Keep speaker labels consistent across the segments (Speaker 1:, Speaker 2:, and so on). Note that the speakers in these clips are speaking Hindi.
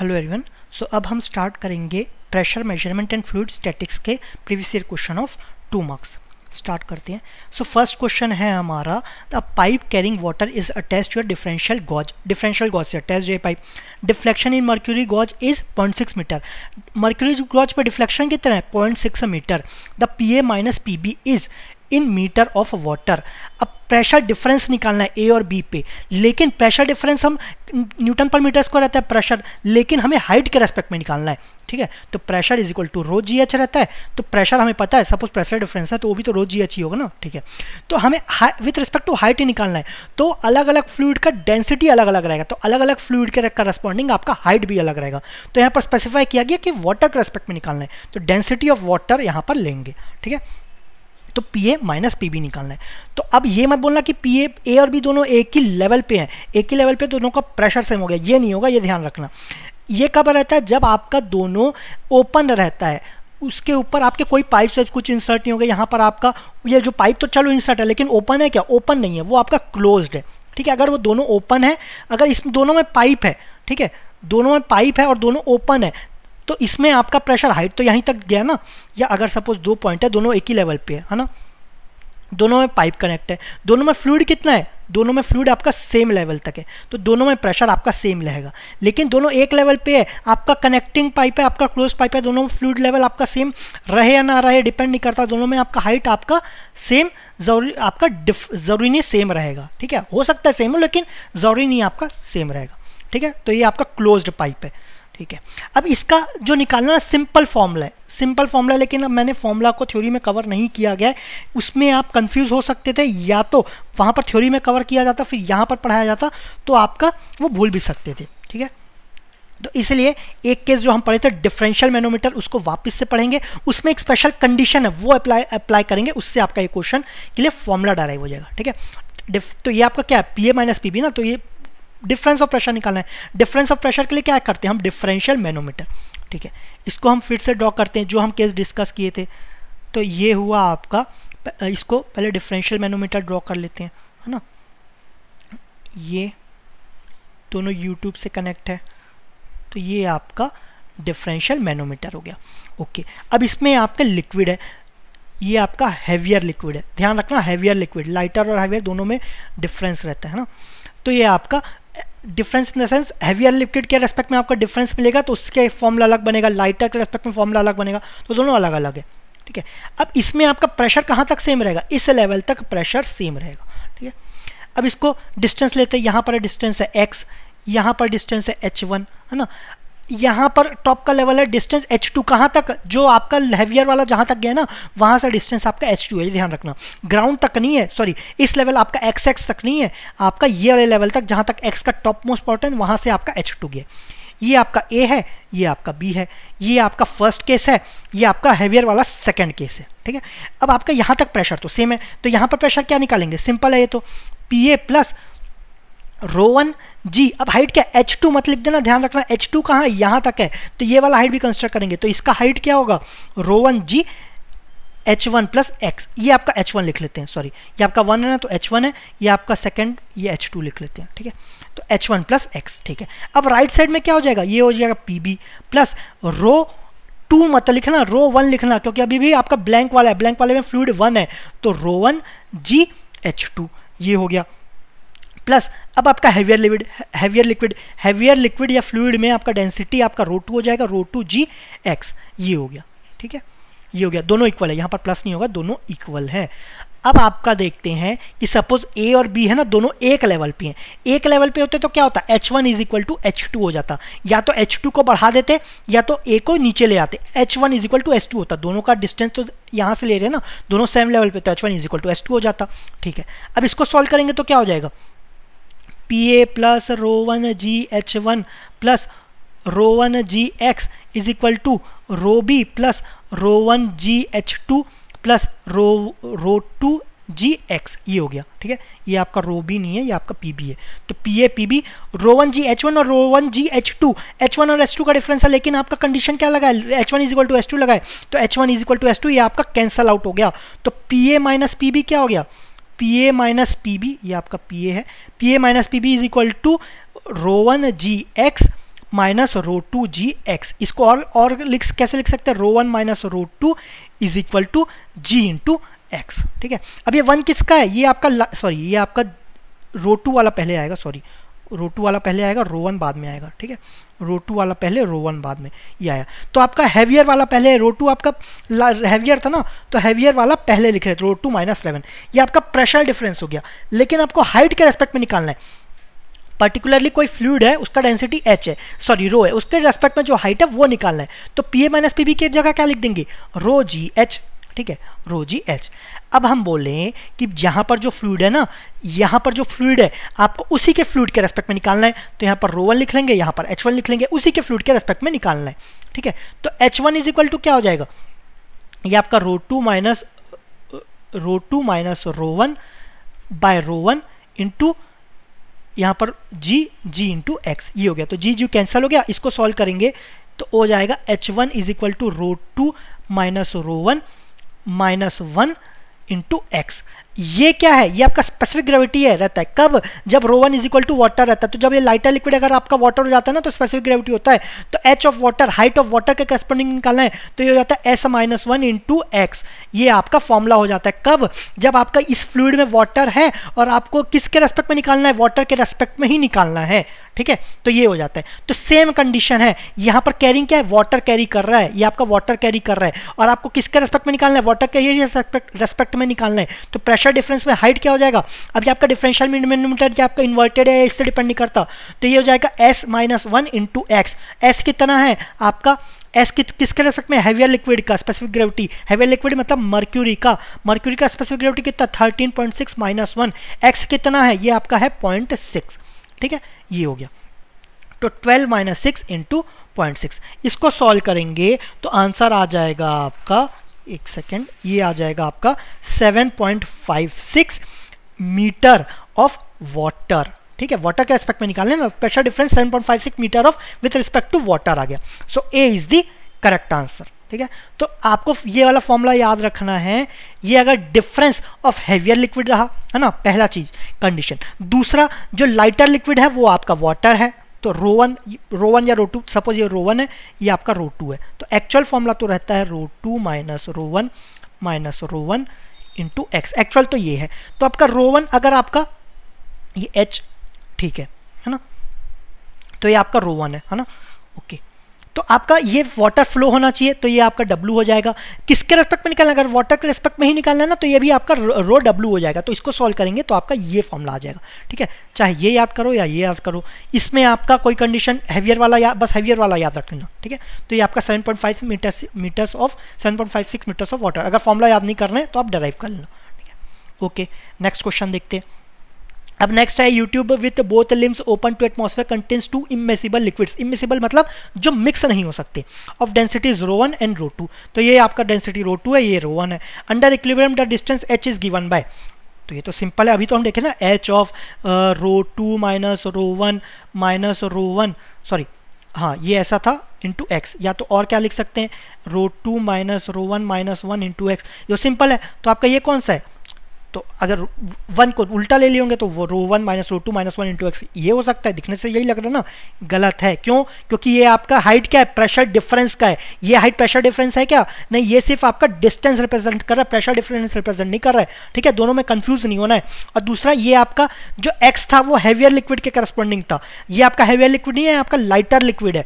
Speaker 1: हेलो एवरीवन सो अब हम स्टार्ट करेंगे pressure measurement and fluid statics के previous year question of two marks start करते हैं सो फर्स्ट क्वेश्चन है हमारा the pipe carrying water is attach to differential gauge differential gauge से अटैच है pipe deflection in mercury gauge is point six metre mercury gauge पर डिफ्लेक्शन कितना है point six metre the P A minus P B is in metre of water अब प्रेशर डिफरेंस निकालना है ए और बी पे लेकिन प्रेशर डिफरेंस हम न्यूटन पर मीटर स्क्वायर रहता है प्रेशर लेकिन हमें हाइट के रेस्पेक्ट में निकालना है ठीक है तो pressure is equal to rho G H रहता है तो प्रेशर हमें पता है सपोज प्रेशर डिफरेंस है तो वो भी तो रोज जी एच ही होगा ना ठीक है तो हमें विथ रिस्पेक्ट टू हाइट ही निकालना है तो अलग अलग फ्लूड का डेंसिटी अलग अलग रहेगा तो अलग अलग फ्लूड के रेस्पॉन्डिंग आपका हाइट भी अलग रहेगा तो यहाँ पर स्पेसिफाई किया गया कि वाटर के रेस्पेक्ट में निकालना है तो डेंसिटी ऑफ वाटर यहाँ पर लेंगे ठीक है तो P A minus P B निकालना है तो अब ये मत बोलना कि पी ए ए और बी दोनों एक ही लेवल पे हैं एक ही लेवल पे दोनों का प्रेशर सेम हो गया ये नहीं होगा ये ध्यान रखना ये कब रहता है जब आपका दोनों ओपन रहता है उसके ऊपर आपके कोई पाइप से कुछ इंसर्ट नहीं होगा यहाँ पर आपका ये जो पाइप तो चलो इंसर्ट है लेकिन ओपन है क्या ओपन नहीं है वो आपका क्लोज्ड है ठीक है अगर वो दोनों ओपन है अगर इसमें दोनों में पाइप है ठीक है दोनों में पाइप है और दोनों ओपन है तो इसमें आपका प्रेशर हाइट तो यहीं तक गया ना या अगर सपोज दो पॉइंट है दोनों एक ही लेवल पे है ना दोनों में पाइप कनेक्ट है दोनों में फ्लूड कितना है दोनों में फ्लूड आपका सेम लेवल तक है तो दोनों में प्रेशर आपका सेम रहेगा लेकिन दोनों एक लेवल पे है आपका कनेक्टिंग पाइप है आपका क्लोज पाइप है दोनों में फ्लूड लेवल आपका सेम रहे या ना रहे डिपेंड नहीं करता दोनों में आपका हाइट आपका सेम जरूरी आपका ज़रूरी नहीं सेम रहेगा ठीक है हो सकता है सेम हो लेकिन ज़रूरी नहीं आपका सेम रहेगा ठीक है तो ये आपका क्लोज्ड पाइप है ठीक है अब इसका जो निकालना सिंपल फॉर्मूला है सिंपल फॉर्मूला लेकिन अब मैंने फॉर्मूला को थ्योरी में कवर नहीं किया गया है उसमें आप कंफ्यूज हो सकते थे या तो वहाँ पर थ्योरी में कवर किया जाता फिर यहाँ पर पढ़ाया जाता तो आपका वो भूल भी सकते थे ठीक है तो इसलिए एक केस जो हम पढ़े थे डिफरेंशियल मैनोमीटर उसको वापस से पढ़ेंगे उसमें एक स्पेशल कंडीशन है वो अप्लाई अप्लाई करेंगे उससे आपका ये क्वेश्चन के लिए फॉर्मूला डराइव हो जाएगा ठीक है तो ये आपका क्या है P A minus P B ना तो ये डिफरेंस ऑफ प्रेशर निकालना है डिफरेंस ऑफ प्रेशर के लिए क्या करते हैं हम डिफरेंशियल मैनोमीटर ठीक है इसको हम फिर से ड्रॉ करते हैं जो हम केस डिस्कस किए थे तो ये हुआ आपका इसको पहले डिफरेंशियल मैनोमीटर ड्रॉ कर लेते हैं है ना ये दोनों यूट्यूब से कनेक्ट है तो ये आपका डिफरेंशियल मैनोमीटर हो गया ओके अब इसमें आपका लिक्विड है ये आपका हैवियर लिक्विड है ध्यान रखना हैवियर लिक्विड लाइटर और हैवियर दोनों में डिफरेंस रहता है ना तो ये आपका difference in the sense heavier liquid के रेस्पेक्ट में आपका डिफरेंस मिलेगा तो उसके फॉर्मूला अलग बनेगा लाइटर के रेस्पेक्ट में फॉर्मूला अलग बनेगा तो दोनों अलग अलग है ठीक है अब इसमें आपका प्रेशर कहाँ तक सेम रहेगा इस लेवल तक प्रेशर सेम रहेगा ठीक है अब इसको डिस्टेंस लेते हैं यहाँ पर डिस्टेंस है एक्स यहाँ पर डिस्टेंस है एच वन है ना यहाँ पर टॉप का लेवल है डिस्टेंस एच टू कहाँ तक जो आपका हैवियर वाला जहाँ तक गया ना वहाँ से डिस्टेंस आपका एच टू है ध्यान रखना ग्राउंड तक नहीं है सॉरी इस लेवल आपका एक्स एक्स तक नहीं है आपका ये वाले लेवल तक जहाँ तक एक्स का टॉप मोस्ट पॉर्टेंट वहां वहाँ से आपका एच टू गया ये आपका ए है ये आपका बी है ये आपका फर्स्ट केस है ये आपका हैवियर वाला सेकेंड केस है ठीक है अब आपका यहाँ तक प्रेशर तो सेम है तो यहाँ पर प्रेशर क्या निकालेंगे सिंपल है ये तो P A plus rho one G अब हाइट क्या एच टू मत लिख देना ध्यान रखना एच टू कहाँ यहाँ तक है तो ये वाला हाइट भी कंस्ट्रक्ट करेंगे तो इसका हाइट क्या होगा rho one G H one plus X ये आपका एच वन लिख लेते हैं सॉरी ये आपका वन है ना तो एच वन है ये आपका सेकेंड ये एच टू लिख लेते हैं ठीक है तो एच वन प्लस एक्स ठीक है अब राइट right साइड में क्या हो जाएगा ये हो जाएगा P B plus rho two मत लिखना रो वन लिखना क्योंकि अभी भी आपका ब्लैंक वाला है ब्लैंक वाले में फ्लूड वन है तो rho one G H two ये हो गया प्लस अब आपका heavier liquid heavier liquid heavier liquid या फ्लूड में आपका डेंसिटी आपका रो टू हो जाएगा रो टू जी एक्स ये हो गया ठीक है ये हो गया दोनों इक्वल है यहाँ पर प्लस नहीं होगा दोनों इक्वल है अब आपका देखते हैं कि सपोज ए और बी है ना दोनों एक लेवल पे हैं एक लेवल पे होते तो क्या होता H one is equal to H two हो जाता या तो एच टू को बढ़ा देते या तो ए को नीचे ले आते H one is equal to H two होता दोनों का डिस्टेंस तो यहाँ से ले रहे हैं ना दोनों सेम लेवल पे तो H one is equal to H two हो जाता ठीक है अब इसको सॉल्व करेंगे तो क्या हो जाएगा P A plus rho one G H one plus rho one G X is equal to rho B plus rho one G H two plus rho rho two G X ये हो गया ठीक है ये आपका रो बी नहीं है ये आपका पी बी है तो P A P B rho one G H one और rho one G H two H one और एच टू का डिफरेंस है लेकिन आपका कंडीशन क्या लगा है H one is equal to H two लगा है तो H one is equal to H two ये आपका कैंसल आउट हो गया तो P A minus P B क्या हो गया P A minus P B ये आपका पी ए है P A minus P B is equal to rho one G X minus rho two G X इसको और और लिख कैसे लिख सकते हैं rho one minus rho two is equal to G into X ठीक है अब ये वन किसका है ये आपका सॉरी ये आपका रो टू वाला पहले आएगा सॉरी रो टू वाला पहले आएगा रो वन बाद में आएगा ठीक है रो टू वाला पहले रो वन बाद में ये आया तो आपका हैवियर वाला पहले रो टू आपका हैवियर था ना तो हैवियर वाला पहले लिख रहे थे रो टू माइनस इलेवन ये आपका प्रेशर डिफरेंस हो गया लेकिन आपको हाइट के रेस्पेक्ट में निकालना है पर्टिकुलरली कोई फ्लूड है उसका डेंसिटी एच है सॉरी रो है उसके रेस्पेक्ट में जो हाइट है वो निकालना है तो P A minus P B की जगह क्या लिख देंगे रो जी एच ठीक है रो जी एच अब हम बोल कि यहाँ पर जो फ्लूड है ना यहाँ पर जो फ्लूड है आपको उसी के फ्लूड के रेस्पेक्ट में निकालना है तो यहाँ पर रो वन लिख लेंगे यहाँ पर एच वन लिख लेंगे उसी के फ्लूड के रेस्पेक्ट में निकालना है ठीक है तो H one is equal to क्या हो जाएगा ये आपका rho two minus rho two minus rho one by rho one into यहाँ पर जी जी इंटू एक्स ये हो गया तो जी जी कैंसिल हो गया इसको सॉल्व करेंगे तो हो जाएगा H one is equal to rho two minus rho one minus one into X ये क्या है ये आपका स्पेसिफिक ग्रेविटी है रहता है कब जब rho one is equal to water रहता है तो जब ये लाइटर लिक्विड अगर आपका वाटर हो जाता है ना तो स्पेसिफिक ग्रेविटी होता है तो H of water height of water के करस्पॉन्डिंग निकालना है तो ये हो जाता है S minus one into X ये आपका फॉर्मूला हो जाता है कब जब आपका इस फ्लूड में वाटर है और आपको किसके रेस्पेक्ट में निकालना है वाटर के रेस्पेक्ट में ही निकालना है ठीक है तो ये हो जाता है तो सेम कंडीशन है यहाँ पर कैरिंग क्या है वाटर कैरी कर रहा है ये आपका वाटर कैरी कर रहा है और आपको किसके रेस्पेक्ट में निकालना है वाटर कैरी रेस्पेक्ट में निकालना है तो प्रेशर डिफरेंस में हाइट क्या हो जाएगा अब आपका डिफरेंशियल मिनोमीटर आपका इन्वर्टेड है इससे डिपेंड नहीं करता तो ये हो जाएगा S minus one into X S कितना है आपका एस किस किसके रेस्पेक्ट में हैवियर लिक्विड का स्पेसिफिक ग्रेविटी हैवियर लिक्विड मतलब मर्क्यूरी का मर्क्यूरी का स्पेसिफिक ग्रेविटी कितना thirteen point six minus one X कितना है ये आपका है पॉइंट सिक्स ठीक है ये हो गया तो 12 minus six into point six इसको सॉल्व करेंगे तो आंसर आ जाएगा आपका एक सेकेंड ये आ जाएगा आपका 7.56 मीटर ऑफ वाटर ठीक है वाटर के रेस्पेक्ट में निकालने लें pressure difference 7.56 meter of with respect to water आ गया so A is the correct answer ठीक है तो आपको ये वाला फॉर्मूला याद रखना है ये अगर डिफरेंस ऑफ हैवियर लिक्विड रहा है ना पहला चीज़ कंडीशन दूसरा जो लाइटर लिक्विड है वो आपका वाटर है तो रो वन रो वन या रो टू सपोज ये रो वन है ये आपका रो टू है तो एक्चुअल फॉर्मूला तो रहता है rho two minus rho one minus rho one into X actual तो ये है तो आपका रो वन अगर आपका ये एच ठीक है है ना तो ये आपका रो वन है है ना ओके तो आपका ये वाटर फ्लो होना चाहिए तो ये आपका डब्लू हो जाएगा किसके रेस्पेक्ट में निकालना अगर वाटर के रेस्पेक्ट में ही निकालना है ना तो ये भी आपका रो डब्लू हो जाएगा तो इसको सॉल्व करेंगे तो आपका ये फॉर्मला आ जाएगा ठीक है चाहे ये याद करो या ये याद करो इसमें आपका कोई कंडीशन हैवियर वाला या बस हैवियर वाला याद रखना ठीक है तो ये आपका seven point five meters meters of seven point five six meters of water अगर फॉर्मला याद नहीं करना है तो आप डराइव कर लेना ठीक है ओके नेक्स्ट क्वेश्चन देखते हैं अब नेक्स्ट है U tube with both limbs open to atmosphere contains two immiscible liquids immiscible मतलब जो मिक्स नहीं हो सकते of densities rho one and rho two तो ये आपका डेंसिटी रो टू है ये रो वन है under equilibrium the distance H is given by तो ये तो सिंपल है अभी तो हम देखें ना H of rho two minus rho one minus rho one sorry हाँ ये ऐसा था इंटू एक्स या तो और क्या लिख सकते हैं rho two minus rho one minus one into X जो सिंपल है तो आपका ये कौन सा है तो अगर वन को उल्टा ले लिए होंगे तो वो rho one minus rho two minus one into X ये हो सकता है दिखने से यही लग रहा है ना गलत है क्यों क्योंकि ये आपका हाइट क्या है प्रेशर डिफरेंस का है ये हाइट प्रेशर डिफरेंस है क्या नहीं ये सिर्फ आपका डिस्टेंस रिप्रेजेंट कर रहा है प्रेशर डिफरेंस रिप्रेजेंट नहीं कर रहा है ठीक है दोनों में कन्फ्यूज नहीं होना है और दूसरा ये आपका जो एक्स था वो हैवियर लिक्विड के करस्पॉन्डिंग था ये आपका हैवियर लिक्विड नहीं है आपका लाइटर लिक्विड है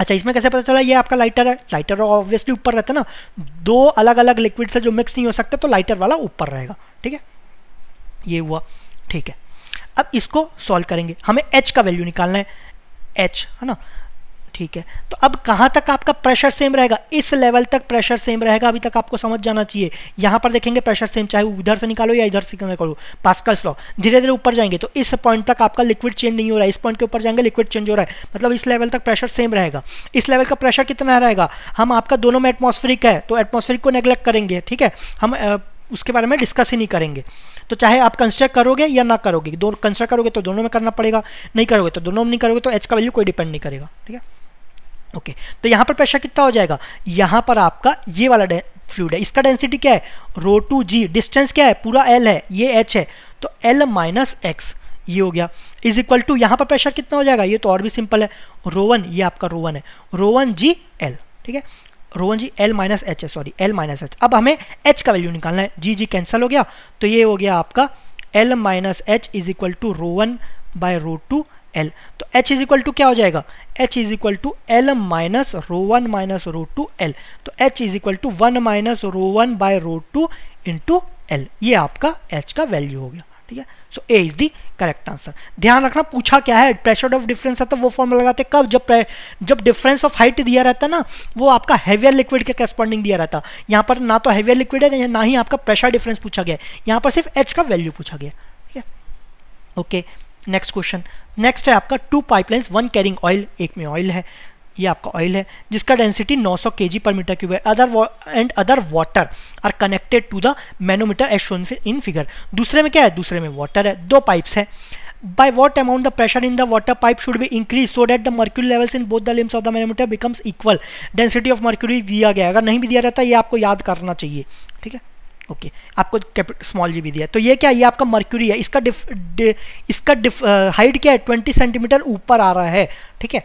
Speaker 1: अच्छा इसमें कैसे पता चला ये आपका लाइटर है लाइटर ऑब्वियसली ऊपर रहता है ना दो अलग अलग लिक्विड से जो मिक्स नहीं हो सकते तो लाइटर वाला ऊपर रहेगा ठीक है ये हुआ ठीक है अब इसको सॉल्व करेंगे हमें एच का वैल्यू निकालना है एच है ना ठीक है तो अब कहां तक आपका प्रेशर सेम रहेगा इस लेवल तक प्रेशर सेम रहेगा अभी तक आपको समझ जाना चाहिए यहां पर देखेंगे प्रेशर सेम चाहे उधर से निकालो या इधर से निकालो पास्कल स्लॉ धीरे धीरे ऊपर जाएंगे तो इस पॉइंट तक आपका लिक्विड चेंज नहीं हो रहा है इस पॉइंट के ऊपर जाएंगे लिक्विड चेंज हो रहा है मतलब इस लेवल तक प्रेशर सेम रहेगा इस लेवल का प्रेशर कितना रहेगा हम आपका दोनों में एटमोस्फेरिक है तो एटमोस्फेरिक को नेग्लेक्ट करेंगे ठीक है हम उसके बारे में डिस्कस ही नहीं करेंगे तो चाहे आप कंस्ट्रक्ट करोगे या ना करोगे दो कंस्ट्रक्ट करोगे तो दोनों में करना पड़ेगा नहीं करोगे तो दोनों में नहीं करोगे तो एच का वैल्यू कोई डिपेंड नहीं करेगा ठीक है ओके okay. तो यहाँ पर प्रेशर कितना हो जाएगा यहाँ पर आपका ये वाला फ्लूड है इसका डेंसिटी क्या है रो टू जी डिस्टेंस क्या है पूरा एल है ये एच है तो एल माइनस एक्स ये हो गया इज इक्वल टू यहाँ पर प्रेशर कितना हो जाएगा ये तो और भी सिंपल है रोवन ये आपका रोवन है रोवन जी एल ठीक है rho one G L minus H है सॉरी एल माइनस एच अब हमें एच का वैल्यू निकालना है जी जी कैंसिल हो गया तो ये हो गया आपका L minus H is equal to rho one by rho two L तो एच इज इक्वल टू क्या हो जाएगा H is equal to L minus rho one minus rho two L तो H is equal to one minus rho one by rho two into L ये आपका एच का वैल्यू हो गया ठीक है so A is the correct answer ध्यान रखना पूछा क्या है प्रेशर ऑफ डिफरेंस है तो वो फॉर्मूला लगाते कब जब जब डिफरेंस ऑफ हाइट दिया रहता है ना वो आपका हैवियर लिक्विड के करस्पॉन्डिंग दिया रहता है यहाँ पर ना तो हैवियर लिक्विड है ना ही आपका प्रेशर डिफरेंस पूछा गया है यहाँ पर सिर्फ एच का वैल्यू पूछा गया ठीक है okay okay. Next question next है आपका two pipelines one carrying oil एक में ऑयल है ये आपका ऑयल है जिसका डेंसिटी 900 सौ के जी पर मीटर क्यूब है other end other water are connected to the manometer as shown in figure दूसरे में क्या है दूसरे में वाटर है दो पाइप्स है by what amount the pressure in the water pipe should be increased so that the mercury levels in both the limbs of the manometer becomes equal density of mercury दिया गया अगर नहीं भी दिया रहता ये आपको याद करना चाहिए ठीक है ओके okay. आपको स्मॉल जी भी दिया तो ये क्या ये आपका मर्क्यूरी है इसका डिफ, डि, इसका डिफ, हाइट uh, क्या है ट्वेंटी सेंटीमीटर ऊपर आ रहा है ठीक है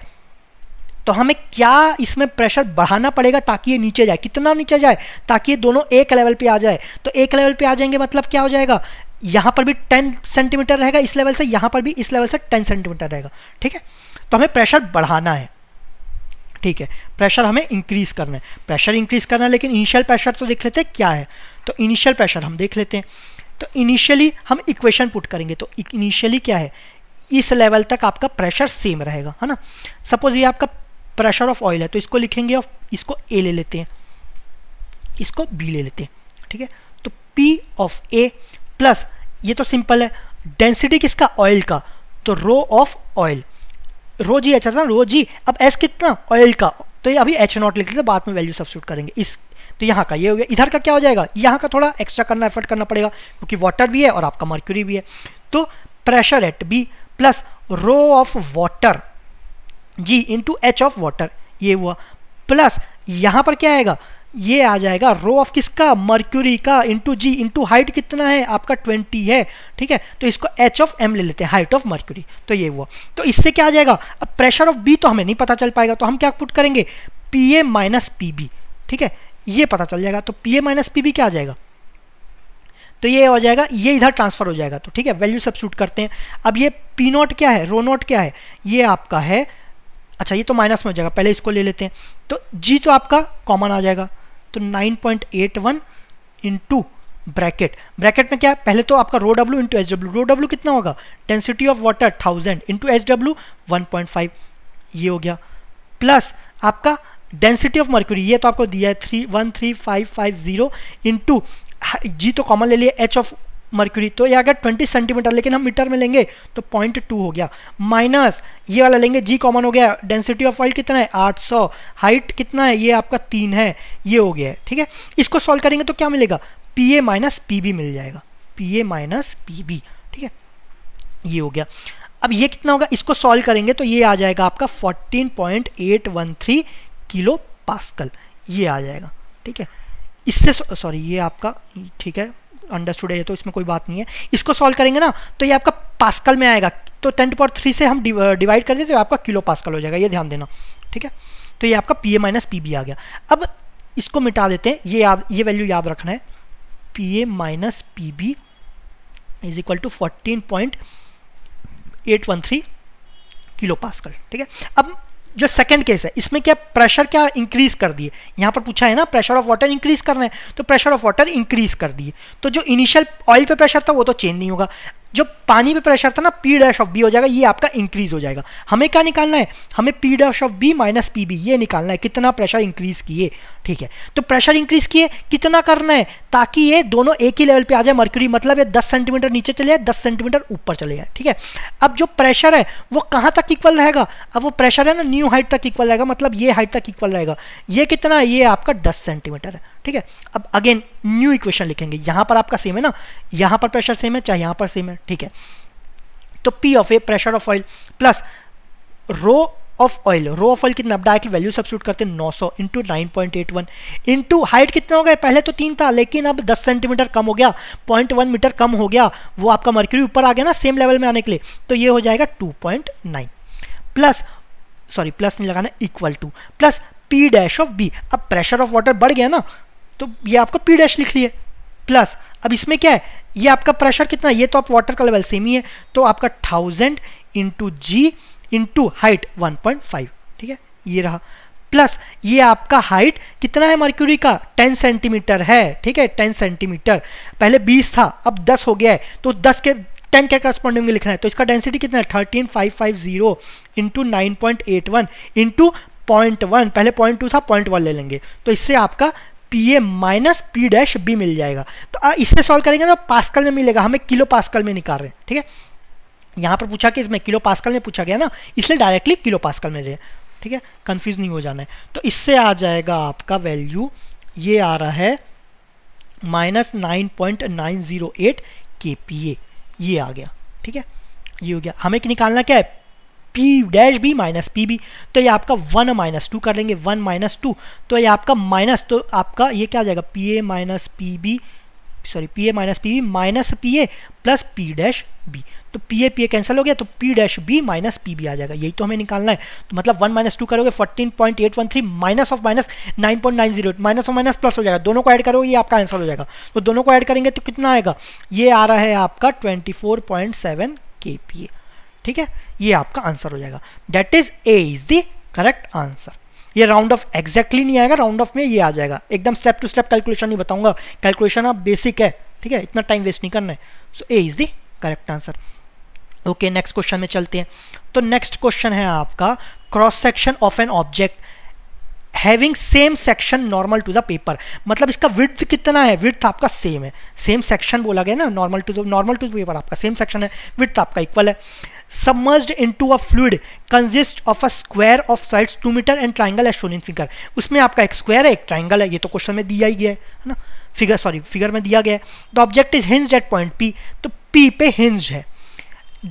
Speaker 1: तो हमें क्या इसमें प्रेशर बढ़ाना पड़ेगा ताकि ये नीचे जाए कितना नीचे जाए ताकि ये दोनों एक लेवल पे आ जाए तो एक लेवल पे आ जाएंगे मतलब क्या हो जाएगा यहाँ पर भी टेन सेंटीमीटर रहेगा इस लेवल से यहाँ पर भी इस लेवल से टेन सेंटीमीटर रहेगा ठीक है तो हमें प्रेशर बढ़ाना है ठीक है प्रेशर हमें इंक्रीज़ करना है प्रेशर इंक्रीज़ करना है लेकिन इनिशियल प्रेशर तो देख लेते हैं क्या है तो इनिशियल प्रेशर हम देख लेते हैं तो इनिशियली हम इक्वेशन पुट करेंगे तो इनिशियली क्या है इस लेवल तक आपका प्रेशर सेम रहेगा है ना सपोज ये आपका प्रेशर ऑफ ऑयल है तो इसको लिखेंगे और इसको ए ले लेते हैं इसको बी ले लेते हैं ठीक है तो पी ऑफ ए प्लस ये तो सिंपल है डेंसिटी किसका ऑयल का तो rho of oil rho ji H S rho G अब एस कितना ऑयल का तो ये अभी एच नॉट लिख लेते बाद में वैल्यू सब्सिट्यूट करेंगे इस तो यहाँ का ये हो गया इधर का क्या हो जाएगा यहाँ का थोड़ा एक्स्ट्रा करना एफर्ट करना पड़ेगा क्योंकि वाटर भी है और आपका मर्क्यूरी भी है तो pressure at B plus rho of water G into H of water ये हुआ प्लस यहाँ पर क्या आएगा ये आ जाएगा रो ऑफ किसका मर्क्यूरी का इंटू जी इंटू हाइट कितना है आपका 20 है ठीक है तो इसको एच ऑफ एम ले लेते हैं हाइट ऑफ मर्क्यूरी तो ये हुआ तो इससे क्या आ जाएगा अब प्रेशर ऑफ बी तो हमें नहीं पता चल पाएगा तो हम क्या पुट करेंगे P A minus P B ठीक है ये पता चल जाएगा तो P A minus P B क्या आ जाएगा तो ये हो जाएगा ये इधर ट्रांसफर हो जाएगा तो ठीक है वैल्यू सब शूट करते हैं अब ये पी नॉट क्या है रो नॉट क्या है ये आपका है अच्छा ये तो माइनस में हो जाएगा पहले इसको ले लेते हैं तो जी तो आपका कॉमन आ जाएगा तो 9.81 point eight one into bracket bracket में क्या है पहले तो आपका rho W into H W rho W कितना होगा density of water thousand into H W one point five ये हो गया प्लस आपका डेंसिटी ऑफ मर्क्यूरी ये तो आपको दिया है three one three five five zero into G तो कॉमन ले लिया एच ऑफ मर्क्यूरी तो ये आ गया ट्वेंटी सेंटीमीटर लेकिन हम मीटर में लेंगे तो पॉइंट टू हो गया माइनस ये वाला लेंगे जी कॉमन हो गया डेंसिटी ऑफ ऑयल कितना है आठ सौ हाइट कितना है ये आपका तीन है ये हो गया है ठीक है इसको सॉल्व करेंगे तो क्या मिलेगा P A minus P B मिल जाएगा P A minus P B ठीक है ये हो गया अब ये कितना होगा इसको सॉल्व करेंगे तो ये आ जाएगा आपका fourteen point eight one three kilo pascal ये आ जाएगा ठीक है इससे सॉरी ये आपका ठीक है अंडरस्टूड है तो इसमें कोई बात नहीं है इसको सॉल्व करेंगे ना तो ये आपका पास्कल में आएगा तो टेन टू पावर थ्री से हम डिवाइड कर दें तो आपका किलो पास्कल हो जाएगा ये ध्यान देना ठीक है तो ये आपका P A minus P B आ गया अब इसको मिटा देते हैं ये याद ये वैल्यू याद रखना है P A minus P B is equal to fourteen point eight one three kilo pascal ठीक है अब जो सेकंड केस है इसमें क्या प्रेशर क्या इंक्रीज कर दिए यहाँ पर पूछा है ना प्रेशर ऑफ वाटर इंक्रीज करना है तो प्रेशर ऑफ वाटर इंक्रीज कर दिए तो जो इनिशियल ऑयल पे प्रेशर था वो तो चेंज नहीं होगा जो पानी पे प्रेशर था ना पी डैश ऑफ बी हो जाएगा ये आपका इंक्रीज हो जाएगा हमें क्या निकालना है हमें P dash of B minus P B ये निकालना है कितना प्रेशर इंक्रीज किए ठीक है तो प्रेशर इंक्रीज किए कितना करना है ताकि ये दोनों एक ही लेवल पे आ जाए मर्क्यूरी मतलब ये 10 सेंटीमीटर नीचे चले जाए 10 सेंटीमीटर ऊपर चले जाए ठीक है अब जो प्रेशर है वो कहाँ तक इक्वल रहेगा अब वो प्रेशर है ना न्यू हाइट तक इक्वल रहेगा मतलब ये हाइट तक इक्वल रहेगा ये कितना है ये आपका दस सेंटीमीटर है ठीक है अब अगेन न्यू इक्वेशन लिखेंगे यहां पर आपका सेम है ना यहां पर प्रेशर सेम है चाहे यहां पर सेम है ठीक है तो P of A pressure of oil plus rho of oil rho of oil कितना डायरेक्टली वैल्यू सब्सिट्यूट करते हैं 900 into nine point eight one into height कितना हो गया पहले तो तीन था लेकिन अब 10 सेंटीमीटर कम हो गया 0.1 मीटर कम हो गया वो आपका मर्क्यूरी ऊपर आ गया ना सेम लेवल में आने के लिए तो ये हो जाएगा 2.9 प्लस सॉरी प्लस नहीं लगाना equal to plus P dash of B अब प्रेशर ऑफ वाटर बढ़ गया ना तो ये आपका पी डैश लिख लिए प्लस अब इसमें क्या है ये आपका प्रेशर कितना ये तो आप वाटर का लेवल सेम ही है तो आपका thousand into G into height one point five ठीक है ये रहा प्लस ये आपका हाइट कितना है मर्क्यूरी का 10 सेंटीमीटर है ठीक है 10 सेंटीमीटर पहले 20 था अब 10 हो गया है तो 10 के 10 के करस्पॉन्डिंग में लिखना है तो इसका डेंसिटी कितना है thirteen five five zero into nine point eight one into point one पहले पॉइंट टू था पॉइंट वन ले लेंगे तो इससे आपका P A minus P dash B मिल जाएगा तो इससे सॉल्व करेंगे ना पास्कल में मिलेगा हमें किलो पास्कल में निकाल रहे हैं ठीक है यहाँ पर पूछा कि इसमें किलो पास्कल में पूछा गया ना इसलिए डायरेक्टली किलो पास्कल में जाए ठीक है कन्फ्यूज नहीं हो जाना है तो इससे आ जाएगा आपका वैल्यू ये आ रहा है minus nine point nine zero eight K P A ये आ गया ठीक है ये हो गया हमें निकालना क्या है P dash B minus P B तो ये आपका वन माइनस टू कर लेंगे वन माइनस टू तो ये आपका माइनस तो आपका ये क्या आ जाएगा P A minus P B sorry P A minus P B minus P A plus P dash B तो P A P A cancel हो गया तो P dash B minus P B आ जाएगा यही तो हमें निकालना है तो मतलब वन माइनस टू करोगे fourteen point eight one three minus of minus nine point nine zero minus of minus plus हो जाएगा दोनों को ऐड करोगे ये आपका आंसर हो जाएगा तो दोनों को ऐड करेंगे तो कितना आएगा ये आ रहा है आपका twenty four point seven K P A ठीक है ये आपका आंसर हो जाएगा that is A is the correct answer ये राउंड ऑफ एग्जैक्टली नहीं आएगा राउंड ऑफ में ये आ जाएगा एकदम स्टेप टू स्टेप कैलकुलेशन नहीं बताऊंगा कैलकुलेशन आप बेसिक है ठीक है इतना टाइम वेस्ट नहीं करना है so A is the correct answer okay next question में चलते हैं तो नेक्स्ट क्वेश्चन है आपका cross section of an object having same section normal to the paper मतलब इसका विर्थ कितना है विर्थ आपका सेम है सेम सेक्शन बोला गया ना normal to the normal to the paper आपका सेम सेक्शन है विर्थ आपका इक्वल है submerged into a fluid consist of a square of sides 2 meter and triangle as shown in figure उसमें आपका एक स्क्वायर है एक ट्राइंगल है ये तो क्वेश्चन में दिया ही गया है ना फिगर सॉरी फिगर में दिया गया है the object is hinge at point P तो पी पे हिंज है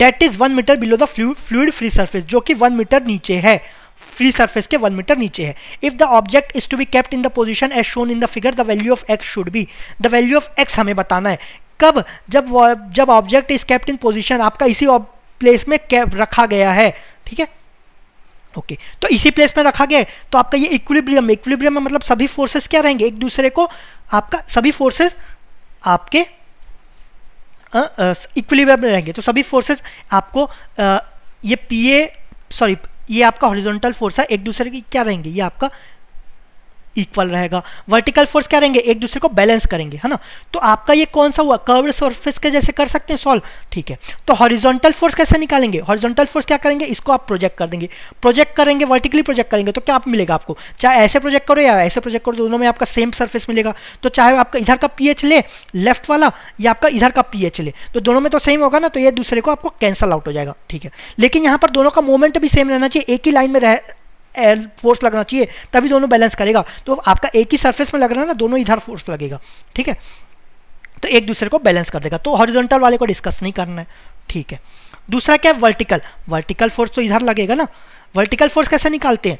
Speaker 1: that is one meter below the fluid free surface जो कि वन मीटर नीचे है फ्री सर्फेस के वन मीटर नीचे है if the object is to be kept in the position as shown in the figure the value of X should be the value of X हमें बताना है कब जब जब object is kept in position आपका इसी प्लेस में रखा गया है ठीक है ओके okay. तो इसी प्लेस में रखा गया तो आपका ये इक्विलिब्रियम इक्विलिब्रियम में मतलब सभी फोर्सेस क्या रहेंगे एक दूसरे को आपका सभी फोर्सेस आपके इक्विलिब्रियम में रहेंगे तो सभी फोर्सेस आपको आ, ये पीए सॉरी ये आपका हॉरिजॉन्टल फोर्स है एक दूसरे की क्या रहेंगे ये आपका इक्वल रहेगा वर्टिकल फोर्स क्या रहेंगे एक दूसरे को बैलेंस करेंगे है ना तो आपका ये कौन सा हुआ कर्व सरफेस के जैसे कर सकते हैं सॉल्व ठीक है तो हॉरिजॉन्टल फोर्स कैसे निकालेंगे हॉरिजॉन्टल फोर्स क्या करेंगे इसको आप प्रोजेक्ट कर देंगे प्रोजेक्ट करेंगे वर्टिकली प्रोजेक्ट करेंगे तो क्या आप मिलेगा आपको चाहे ऐसे प्रोजेक्ट करो या ऐसे प्रोजेक्ट करो दोनों में आपका सेम सर्फेस मिलेगा तो चाहे आपका इधर का पी ले लेफ्ट वाला या आपका इधर का पी ले तो दोनों में तो सेम होगा ना तो ये दूसरे को आपको कैंसल आउट हो जाएगा ठीक है लेकिन यहाँ पर दोनों का मोमेंट भी सेम रहना चाहिए एक ही लाइन में रह एयर फोर्स लगना चाहिए तभी दोनों बैलेंस करेगा तो आपका एक ही सरफेस में लग रहा है ना दोनों इधर फोर्स लगेगा ठीक है तो एक दूसरे को बैलेंस कर देगा तो हॉरिजॉन्टल वाले को डिस्कस नहीं करना है ठीक है दूसरा क्या है वर्टिकल वर्टिकल फोर्स तो इधर लगेगा ना वर्टिकल फोर्स कैसे निकालते हैं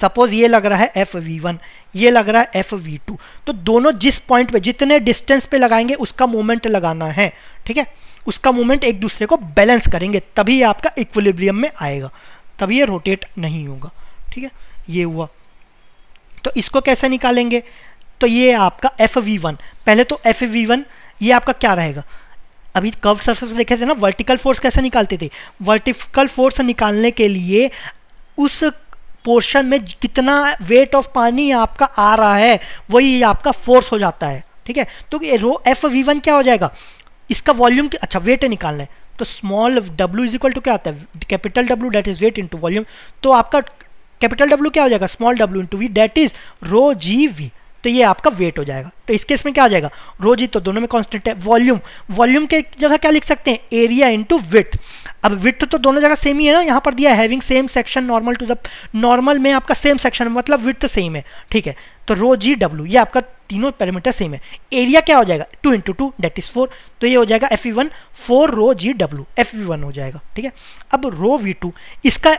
Speaker 1: सपोज ये लग रहा है एफ वी वन ये लग रहा है एफ वी टू तो दोनों जिस पॉइंट पे जितने डिस्टेंस पे लगाएंगे उसका मोमेंट लगाना है ठीक है उसका मोमेंट एक दूसरे को बैलेंस करेंगे तभी आपका इक्विलिब्रियम में आएगा तब ये रोटेट नहीं होगा ठीक है ये हुआ तो इसको कैसे निकालेंगे तो ये आपका एफ वी वन पहले तो एफ वी वन ये आपका क्या रहेगा अभी कर्व सर्फेस देखे थे ना वर्टिकल फोर्स कैसे निकालते थे वर्टिकल फोर्स निकालने के लिए उस पोर्शन में कितना वेट ऑफ पानी आपका आ रहा है वही आपका फोर्स हो जाता है ठीक है तो ये रो एफ वी वन क्या हो जाएगा इसका वॉल्यूम अच्छा वेट है निकालना है तो small W is equal to क्या आता है capital W that is weight into volume तो आपका कैपिटल डब्ल्यू क्या हो जाएगा small W into V that is rho G V तो ये आपका वेट हो जाएगा तो इस केस में क्या आ जाएगा रो तो दोनों में कांस्टेंट है वॉल्यूम वॉल्यूम के जगह क्या लिख सकते हैं एरिया इंटू विथ अब विथ तो दोनों जगह सेम ही है ना यहाँ पर दिया having same section normal to the normal में आपका सेम सेक्शन मतलब विथ सेम है ठीक है तो रो जी डब्ल्यू ये आपका तीनों पैरामीटर सेम है एरिया क्या हो जाएगा two into two that is four तो ये हो जाएगा F one four rho ji W F we one हो जाएगा ठीक है अब रो वी टू इसका